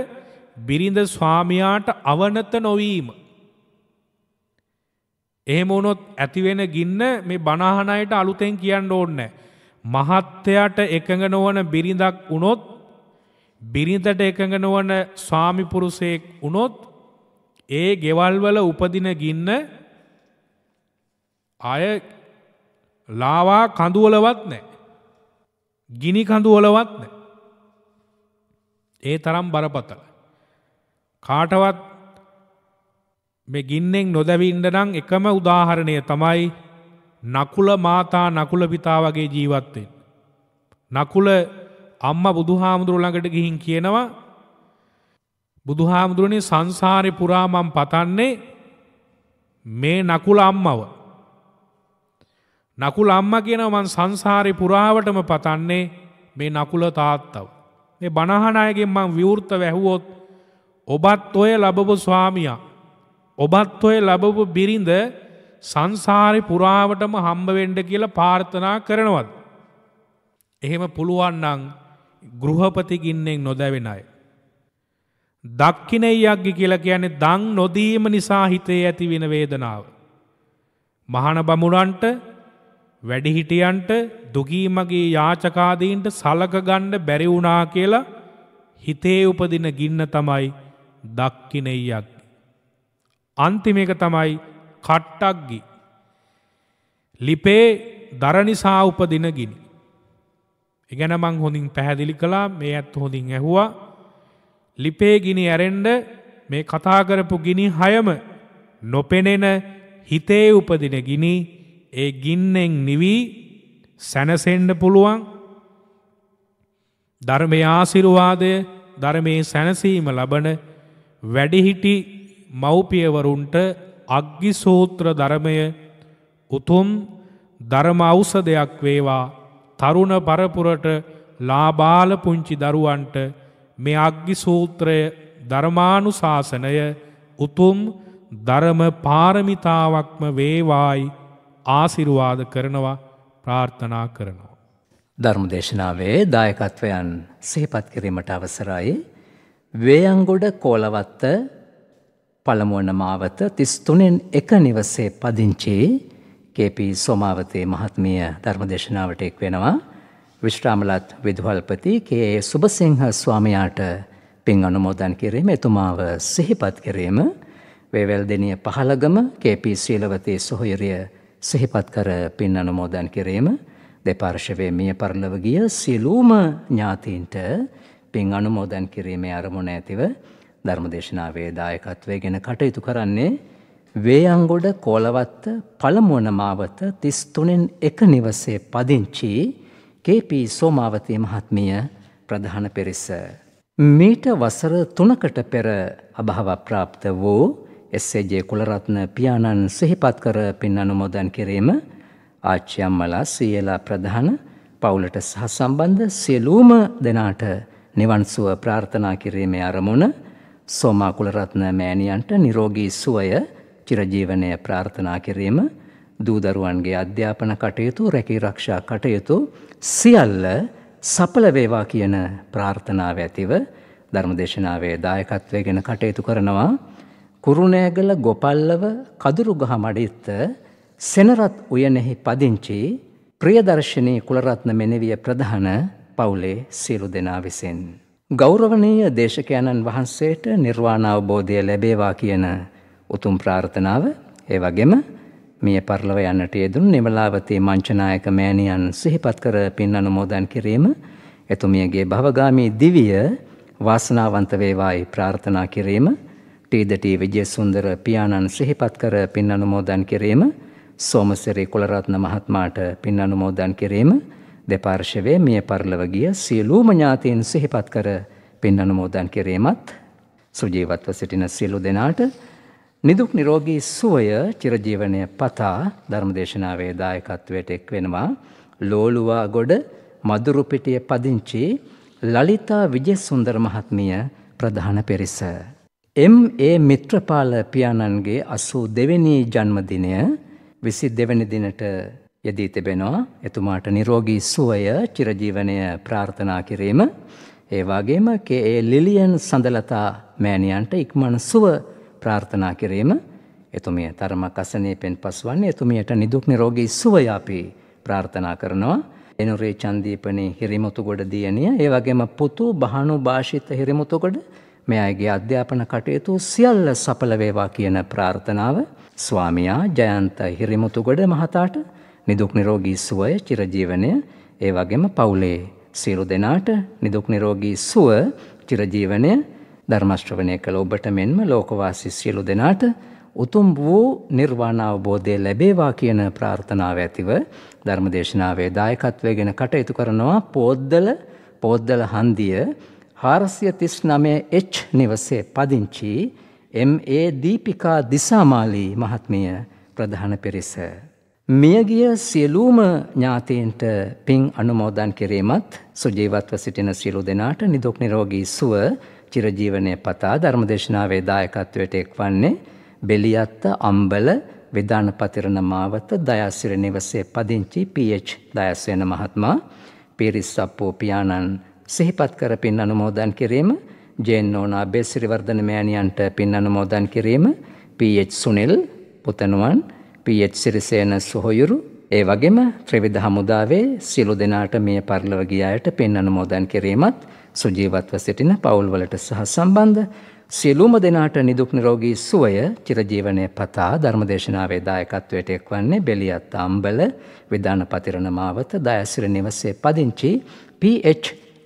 Speaker 2: බිරිඳ ස්වාමියාට අවනත නොවීම එහෙම වුණොත් ඇතිවෙන ගින්න මේ බණහන අයට අලුතෙන් කියන්න ඕනේ මහත්යට එකඟ නොවන බිරිඳක් වුණොත් බිරිඳට එකඟ නොවන ස්වාමි පුරුෂයෙක් වුණොත් ඒ ගෙවල් වල උපදින ගින්න අය ලාවා කඳු වලවත් නැහැ. ගිනි කඳු වලවත් නැහැ. ඒ තරම් බරපතල. කාටවත් මේ ගින්නෙන් නොදැවින්ඩ නම් එකම උදාහරණය තමයි නකුල මාතා නකුල පිතා වගේ ජීවත්තෙන්. නකුල අම්ම බුදුහාමුදුරු ළඟට ගිහින් කියනවා බුදුහාමුදුරනි සංසාරය පුරාමම් පතන්නේ මේ නකුල අම්මව. නකුල අම්ම කියනවා මන් සංසාරය පුරාවටම පතන්නේ මේ නකුල තාත්තව. මේ බණහනායගෙන් මං විවෘත වැැහුවොත් ඔබත් ඔය ලබපු ස්වාමියා ඔබත් ඔය ලැබපු බිරිඳ සංසාරේ පුරාවටම හම්බ වෙන්න කියලා ප්‍රාර්ථනා කරනවද? එහෙම පුළුවන් නම් ගෘහපති ගින්නෙන් නොදැවෙන අය. දක්ෂිනේ යග්ග කියලා කියන්නේ දන් නොදීම නිසා හිතේ ඇති වෙන වේදනාව. මහාන බමුණන්ට වැඩිහිටියන්ට දුගීමගේ යාචකාදීන්ට සලක ගන්න බැරි වුණා කියලා හිතේ උපදින ගින්න තමයි දක්කිනෙයක් අන්තිමේක තමයි කට්ටක්ගි. ලිපේ දරනිසා උපදින ගිනි. එගැන මං හොඳින් පැහැදිලි කලා මේ ඇත් හොඳින් ඇහුවා ලිපේ ගිනි ඇරෙන්ඩ මේ කතාකරපු ගිනි හයම නොපෙනෙන හිතේ උපදින ගිනි ඒ ගින්නෙන් නිවී සැනසෙන්ඩ පුළුවන් ධර්මය ආසිරුවාදය ධර්මයේ සැනසීම ලබන වැඩිහිටි මව්පියවරුන්ට අග්ගිසූත්‍ර ධර්මය උතුම් ධර්ම ඖෂධයක් වේවා තරුණ පරපුරට ලාබාල පුංචි දරුවන්ට මේ අග්ගිසූත්‍රය ධර්මානුශාසනය උතුම් ධර්ම පාරමිතාවක්ම වේවායි ආශිර්වාද කරනවා ප්‍රාර්ථනා කරනවා.
Speaker 1: ධර්මදේශනාවේ දායකත්වයන් සිහිපත් කිරීමට අවසරයි. වේයන්ගොඩ කෝලවත්ත පළමුවන මාවත 33න් එක නිවසේ පදිංචි KP සෝමාවතේ මහත්මිය ධර්මදේශනාවට එක් වෙනවා. විශ්‍රාමලත් විදුහල්පති කේ සුබසිංහ ස්වාමයාට පින් අනුමෝදන් කිරීම එතුමාව සිහිපත් කිරීම වේවැල් දෙනිය පහළගම KP ශීලවතේ සොහොයුරිය සිහිපත් කර පින් අනුමෝදන් කිරීම දෙපාර්ශවයේ මිය පරලව ගිය සියලුම ඥාතීන්ට පින් අනුමෝදන් කිරීමේ අරමුණ ඇතිව ධර්මදේශනාවේ දායකත්වය ගැන කටයුතු කරන්නේ වේයන්ගොඩ කොලවත්ත පළමුවන මාවත 33න් එක නිවසේ පදිංචි KP සෝමාවතී මහත්මිය ප්‍රධාන පෙරස මීට වසර 3කට පෙර අභාව પ્રાપ્ત වූ එස්.ජේ. කුලරත්න පියාණන් සිහිපත් කර පින් අනුමෝදන් කිරීම ආච්චි අම්මලා සියලා ප්‍රධාන පවුලට සහසම්බන්ධ සියලුම දෙනාට නිවන් සුව ප්‍රාර්ථනා කිරීමේ අරමුණ සෝමා කුලරත්න මෑණියන්ට නිරෝගී සුවය චිරජීවනය ප්‍රාර්ථනා කිරීම දූ දරුවන්ගේ අධ්‍යාපන කටයුතු රැකී රක්ෂා කටයුතු සියල්ල සඵල වේවා කියන ප්‍රාර්ථනාව ඇතිව ධර්මදේශනාවේ දායකත්වය ගැන කටයුතු කරනවා කුරුණෑගල ගොපල්ලව කදුරුගහ මඩිත්ත සෙනරත් උයනෙහි පදිංචි ප්‍රියදර්ශනී කුලරත්න මෙනෙවිය ප්‍රධාන පවුලේ සියලු දෙනා විසින් ගෞරවනීය දේශකයන්න් වහන්සේට නිර්වාණ අවබෝධය ලැබේවා කියන උතුම් ප්‍රාර්ථනාව ඒ වගේම මිය පරලව යන්නට යෙදුණු නිමලාවතී මංචනායක මෑණියන් සිහිපත් කර පින් අනුමෝදන් කිරීම එතුමියගේ භවගාමී දිවිය වාසනාවන්ත වේවායි ප්‍රාර්ථනා කිරීම ටීදටී විජේසුන්දර පියාණන් සිහිපත් කර පින් අනුමෝදන් කිරීම සෝමසිරි කුලරත්න මහත්මයාට පින් අනුමෝදන් කිරීම දෙපාර්ශවයේ මිය පරලව ගිය සියලුම ඥාතීන් සිහිපත් කර පින් අනුමෝදන් කිරීමත් සුජීවත්ව සිටින සියලු දෙනාට නිදුක් නිරෝගී සුවය චිරජීවනය පතා ධර්මදේශනාවේ දායකත්වයට එක් වෙනවා ලෝලුවා ගොඩ මදුරුපිටිය පදිංචි ලලිතා විජේසුන්දර මහත්මිය ප්‍රධාන පිරිස. එම්.ඒ. මිත්‍රපාල පියාණන්ගේ අසූ දෙවැනි ජන්මදිනය විසි දෙවැනි දිනට යෙදී තිබෙනවා එතුමාට නිරෝගී සුවය චිරජීවනය ප්‍රාර්ථනා කිරීම ඒ වගේම කේ ලිලියන් සඳලතා මෑණියන්ට ඉක්මන සුව ප්‍රාර්ථනා කිරීම එතුමිය තරමක් අසනීපෙන් පසුවන්නේ එතුමියට නිදුක් නිරෝගී සුවය අපි ප්‍රාර්ථනා කරනවා එනුරේ චන්දීපනේ හිරිමුතුගොඩ දියණිය ඒ වගේම පුතු බහනු භාෂිත හිරිමුතුගොඩ මේ අයගේ අධ්‍යාපන කටයුතු සියල්ල සඵල වේවා කියන ප්‍රාර්ථනාව ස්වාමියා ජයන්ත හිරිමුතුගොඩ මහතාට නිදුක් නිරෝගී සුවය චිරජීවනය ඒ වගේම පවුලේ සියලු දෙනාට නිදුක් නිරෝගී සුව චිරජීවනය ධර්මශ්‍රවණය කළ ඔබට මෙන්ම ලෝකවාසී සියලු දෙනාට උතුම් වූ නිර්වාණ අවබෝධය ලැබේවා කියන ප්‍රාර්ථනාව ඇතිව ධර්මදේශනාවේ දායකත්වයගෙන කටයුතු කරනවා පෝද්දල පෝද්දල හන්දිය හාරසිය තිස් නමය එච් නිවසේ පදිංචි එම් ඒ දීපිකා දිසාමාලී මහත්මිය ප්‍රධාන පිරිස මියගිය සියලූම ඥාතීන්ට පින් අනුමෝදන් කිරීමත් සුජීවත්ව සිටින සියලු දෙනාට නිදුක් නිරෝගී සුව චිරජීවනය පතා ධර්මදේශනාවේ දායකත්වයට එක්වන්නේ බෙලියත්ත අම්බල විධානපතිරණ මාවත දයාසිර නිවසේ පදිංචි PH දයස්වෙන මහත්මා පිරිස්සප්පෝ පියාණන් සිහිපත් කර පින් අනුමෝදන් කිරීම ජේන් නෝනා බෙස්සිරිවර්ධන මෑණියන්ට පින් අනුමෝදන් කිරීම PH සුනිල් පුතණුවන් පීච් සිරිසේන සොහොයුරු ඒ වගේම ත්‍රිවිධ හමුදාවේ සියලු දෙනාට මේ පරිලව ගියායට පින් අනුමෝදන් කිරීමත් සුජීවත්ව සිටින පවුල්වලට සහ සම්බන්ධ සියලුම දෙනාට නිදුක් නිරෝගී සුවය චිරජීවනයේ පතා ධර්මදේශනාවේ දායකත්වයට එක්වන්නේ බෙලියත් අම්බල විධානපතිරණ මාවත දයසිර නිවසේ පදිංචි පීච්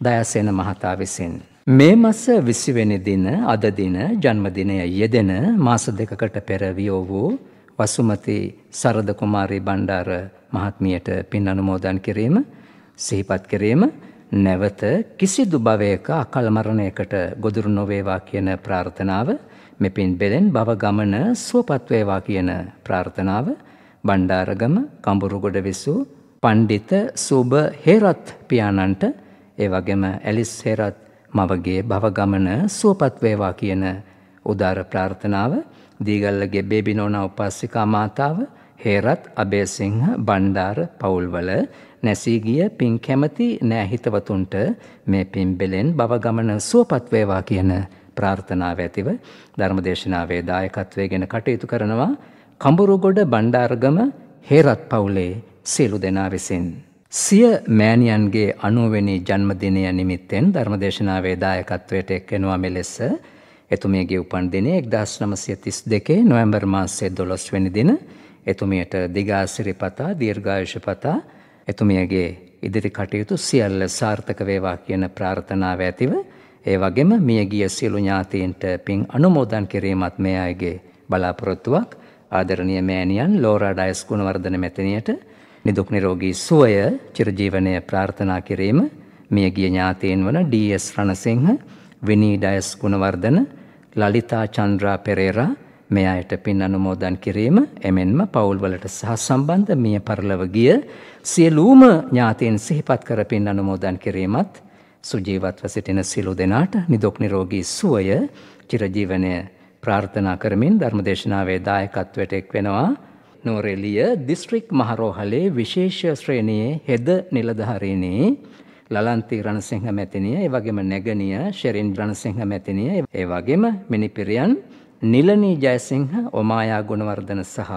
Speaker 1: දයසේන මහතා විසින් මේ මස 20 වෙනි දින අද දින ජන්මදිනය යෙදෙන මාස දෙකකට පෙර වියෝ වූ පසුමති සරද කුමාරී බණ්ඩාර මහත්මියට පින් අනුමෝදන් කිරීම සිහිපත් කිරීම නැවත කිසිදු භවයක අකල් මරණයකට ගොදුරු නොවේවා කියන ප්‍රාර්ථනාව මෙපින් බෙලෙන් භව ගමන සුවපත් වේවා කියන ප්‍රාර්ථනාව බණ්ඩාරගම කඹුරුගොඩ විසූ පණ්ඩිත සුබ හේරත් පියාණන්ට ඒ වගේම ඇලිස් හේරත් මවගේ භව ගමන සුවපත් වේවා කියන උදාර ප්‍රාර්ථනාව දීගල්ලගේ බේබිනෝන උපස්සිකා මාතාව හේරත් අබේසිංහ බණ්ඩාර පවුල්වල නැසී ගිය පින් කැමති නෑ හිතවතුන්ට මේ පින් බෙලෙන් බව ගමන සුවපත් වේවා කියන ප්‍රාර්ථනාව ඇතිව ධර්මදේශනාවේ දායකත්වය ගැන කටයුතු කරනවා කඹුරුගොඩ බණ්ඩාරගම හේරත් පවුලේ සියලු දෙනා විසින් සිය මෑණියන්ගේ 90 වෙනි ජන්මදිනය නිමිත්තෙන් ධර්මදේශනාවේ දායකත්වයට එක්වෙනවා මෙලෙස එතුමියගේ උපන් දිනේ 1932 නොවැම්බර් මාසයේ 12 වෙනි දින එතුමියට දිගාසිරිපතා දීර්ඝායුෂපතා එතුමියගේ ඉදිරි කටයුතු සියල්ල සාර්ථක වේවා කියන ප්‍රාර්ථනාව ඇතිව ඒ වගේම මියගිය සියලු ඥාතීන්ට පින් අනුමෝදන් කිරීමත් මේ අයගේ බලාපොරොත්තුවක් ආදරණීය මෑණියන් ලෝරා ඩයස් ගුණවර්ධන මෙතනියට නිදුක් නිරෝගී සුවය චිරජීවනය ප්‍රාර්ථනා කිරීම මියගිය ඥාතීන් වන ඩී.එස්. රණසිංහ විනී ඩයස් ගුණවර්ධන ලලිතා චන්ද්‍රා පෙරේරා මේ අයට පින් අනුමෝදන් කිරීම එමෙන්ම පවුල්වලට සහ සම්බන්ධ මිය පරලව ගිය සියලූම ඥාතීන් සිහිපත් කර පින් අනුමෝදන් කිරීමත් සුජීවත්ව සිටින සිලු දෙනාට නිදොක් නිරෝගී සුවය චිරජීවනය ප්‍රාර්ථනා කරමින් ධර්මදේශනාවේ දායකත්වයට එක් වෙනවා නෝරෙලිය දිස්ත්‍රික් මහරෝහලේ විශේෂ ශ්‍රේණියේ හෙද නිලධාරීණී ලලන්ති රණසිංහ මැතිනිය, ඒ වගේම නැගණිය ෂෙරින් රණසිංහ මැතිනිය, ඒ වගේම මිනිපිරියන් නිලනී ජයසිංහ, ඔමායා ගුණවර්ධන සහ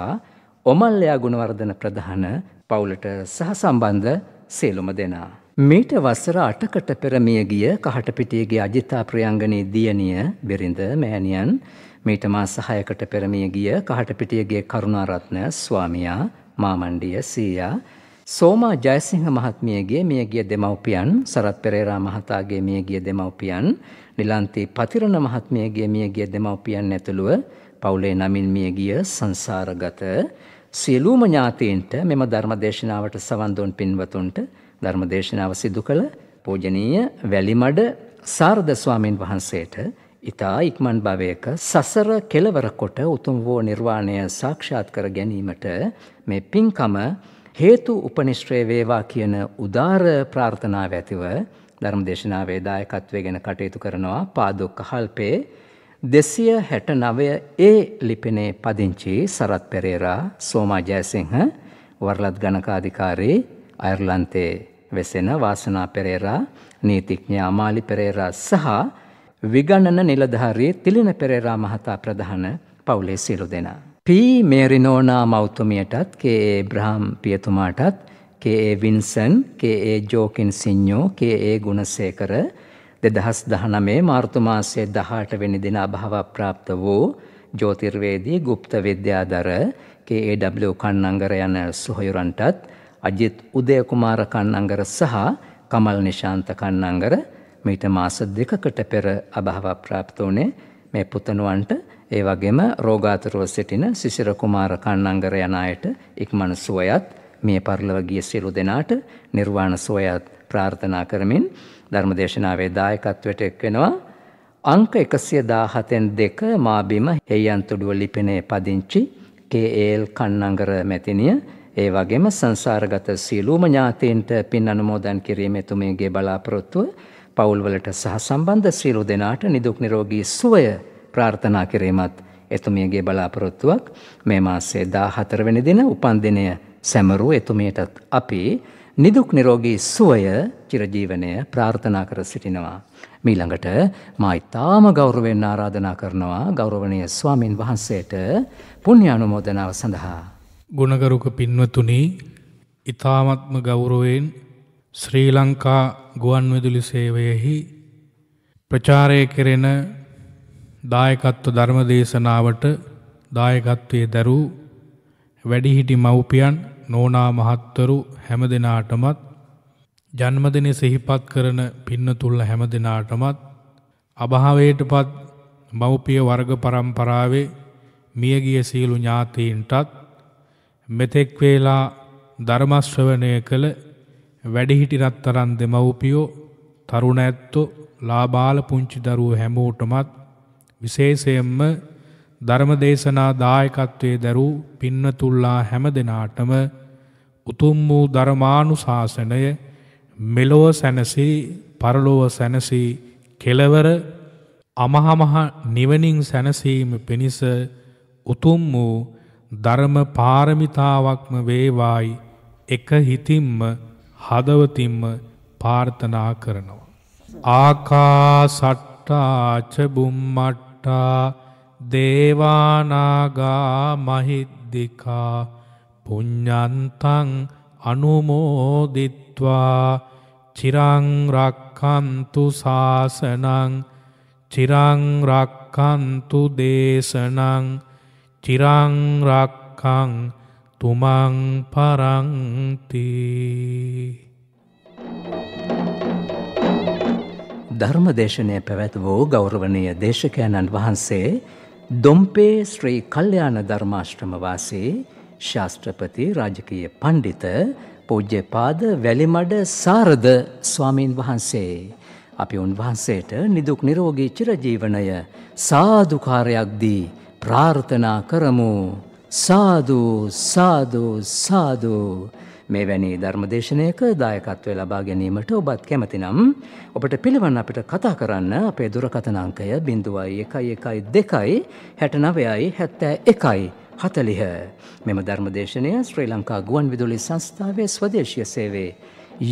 Speaker 1: ඔමල්යා ගුණවර්ධන ප්‍රධාන පවුලට සහසම්බන්ධ සියලුම දෙනා. මීට වසර 8කට පෙර මිය ගිය කහටපිටියගේ අජිතා ප්‍රියංගනී දියණිය බිරිඳ මෑණියන් මීට මාස 6කට පෙර මිය ගිය කහටපිටියගේ කරුණාරත්න ස්වාමියා මාමණ්ඩිය සීයා සෝමා ජයසිංහ මහත්මියගේ මියගිය දෙමව්පියන් සරත් පෙරේරා මහතාගේ මියගිය දෙමව්පියන් නිලන්ති පතිරණ මහත්මියගේ මියගිය දෙමව්පියන් ඇතුළුව පවුලේ නමින් මියගිය සංසාරගත සියලුම ඥාතීන්ට මෙම ධර්මදේශනාවට සවන් දුන් පින්වතුන්ට ධර්මදේශනාව සිදු කළ පූජනීය වැලිමඩ සාරද ස්වාමින් වහන්සේට ඊතා ඉක්මන් භවයක සසර කෙලවර කොට උතුම් වූ නිර්වාණය සාක්ෂාත් කර ගැනීමට මේ පින්කම හේතු උපනිශ්‍රය වේවා කියන උදාර ප්‍රාර්ථනාව ඇතිව ධර්ම දේශනාවේ දායකත්වය ගැන කටයුතු කරනවා පාදොක් කහල්පේ දෙසිය හැට නවය ඒ ලිපිනේ පදිංචි සරත් පෙරේරා සෝමා ජයසිංහ වරලත් ගණකාධිකාරී අයර්ලන්තේ වෙසෙන වාසනා පෙරේරා නීතිඥ අමාලි පෙරේරා සහ විගණන නිලධාරී තිලින පෙරේරා මහතා ප්‍රධාන පවුලේ සියලු දෙනා පී මේරිනෝනා මෞතුමියටත් කේ බ්‍රහම් පියතුමාටත් K Vincent K Jokin Singho K Gunasekara දෙදහස් දහනමේ මාර්තුමාසය දහට වෙනි දින අභාවප්‍රාප්ත වූ ජෝතිර්වේදී ගුප්ත විද්‍යාදර කේW කන්නංගර යන සොහොයුරන්ටත් අජිත් උදයකුමාර කන්නංගර සහ කමල් නිශාන්ත කන්නංගර මීට මාස දෙකකට පෙර අභාවප්‍රාප්ත වනේ මේ පුතනුවන්ට ඒ වගේම රෝගාතුරව සිටින සිසිර කුමාර කන්නංගර යන අයට ඉක්මන සුවයත් මේ පරිලව ගිය සියලු දෙනාට නිර්වාණ සුවයත් ප්‍රාර්ථනා කරමින් ධර්මදේශනාවේ දායකත්වයට එක්වෙනවා අංක 117න් 2 මාබිම හේයන්තුඩුව ලිපිනේ පදිංචි KL කන්නංගර මැතිණිය ඒ වගේම සංසාරගත සියලුම ඥාතීන්ට පින් අනුමෝදන් කිරීම එතුමියගේ බලාපොරොත්තුව පවුල්වලට සහ සම්බන්ධ සියලු දෙනාට නිදුක් නිරෝගී සුවය ප්‍රාර්ථනා කිරීමත් එතුමියගේ බලාපොරොත්තුවක් මේ මාසේ 14 වෙනි දින උපන්දිනය සැමරූ එතුමියටත් අපි නිදුක් නිරෝගී සුවය චිරජීවනය ප්‍රාර්ථනා කර සිටිනවා. මීළඟට මා ඉතාම ගෞරවයෙන් ආරාධනා කරනවා ගෞරවනීය ස්වාමින් වහන්සේට පුණ්‍ය අනුමෝදනාව සඳහා
Speaker 2: ගුණගරුක පින්වතුනි ඉතාමත්ම ගෞරවයෙන් ශ්‍රී ලංකා ගුවන්විදුලි සේවයෙහි ප්‍රචාරය කෙරෙන දායකත්ව ධර්ම දේශනාවට දායකත්වයේ දරූ වැඩිහිටි මව්පියන් නෝනා මහත්වරු හැම දෙනාටමත් ජන්මදිනය සිහිපත් කරන පින්න තුල්ල හැම දෙනාටමත් අභාවයටපත් මව්පිය වර්ග පරම්පරාවේ මියගිය සියලු ඥාතීන්ටත් මෙතෙක් වේලා ධර්ම ශ්‍රවණය කළ වැඩිහිටි රත්තරන් දෙමව්පියෝ තරුණ ඇත්තෝ ලාබාල පුංචි දරුවෝ හැමෝටමත් විශේෂයෙන්ම ධර්මදේශනා දායකත්වයේ දරූ පින්නතුල්ලා හැම දෙනාටම උතුම් වූ ධර්මානුශාසනය මෙලොව සැනසී පරලොව සැනසී කෙලවර අමහමහ නිවනින් සැනසීම පිණිස උතුම් වූ ධර්ම පාරමිතාවක්ම වේවායි එක හිතින්ම හදවතින්ම පාර්ථනා කරනවා. ආකා සට්ටාච බුම්මට්ට වටා දේවානාගා මහිද්දිකා පුඤ්ඤන්තං අනුමෝදිත්වා චිරං රක්ඛන්තු ශාසනං චිරං රක්ඛන්තු දේශනං චිරං රක්ඛං තුමන් පරන්ති
Speaker 1: ධර්මදේශනය පැවැත් වූ ගෞරවනය දේශකයණන් වහන්සේ දොම්පේ ශ්‍රී කල්්‍යයාන ධර්මාශ්ට්‍රමවාසේ ශාස්ත්‍රපති රාජකීය පණ්ඩිත පූජ්‍යපාද වැලිමඩ සාරද ස්වාමීන් වහන්සේ. අපි උන්වහන්සේට නිදුක් නිරෝගී චිරජීවනය සාධකාරයක් දී ප්‍රාර්ථනා කරමු සාධූ සාධූ සාධූ. මේ වැනි ධර්මදේශනයක දායකත්වය ලබා ගැනීමට ඔබත් කැමතිනම් ඔබට පිළිවන් අපිට කතා කරන්න අපේ දුරකථනාංකය බිඳුවයි එකයි එකයි දෙකයි හැටනවයයි හැත්තෑ එකයි. හතලිහ මෙම ධර්මදේශනය ශ්‍රී ලංකා ගුවන් විදුලි සංස්ථාවේ ස්වදේශය සේවේ.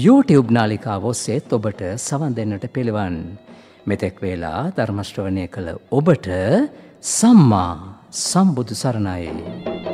Speaker 1: YouTube නාලිකාව ඔස්සේත් ඔබට සවන් දෙන්නට පිළිවන්. මෙතෙක් වේලා ධර්මශ්‍රවණය කළ ඔබට සම්මා සම්බුදු සරණයි.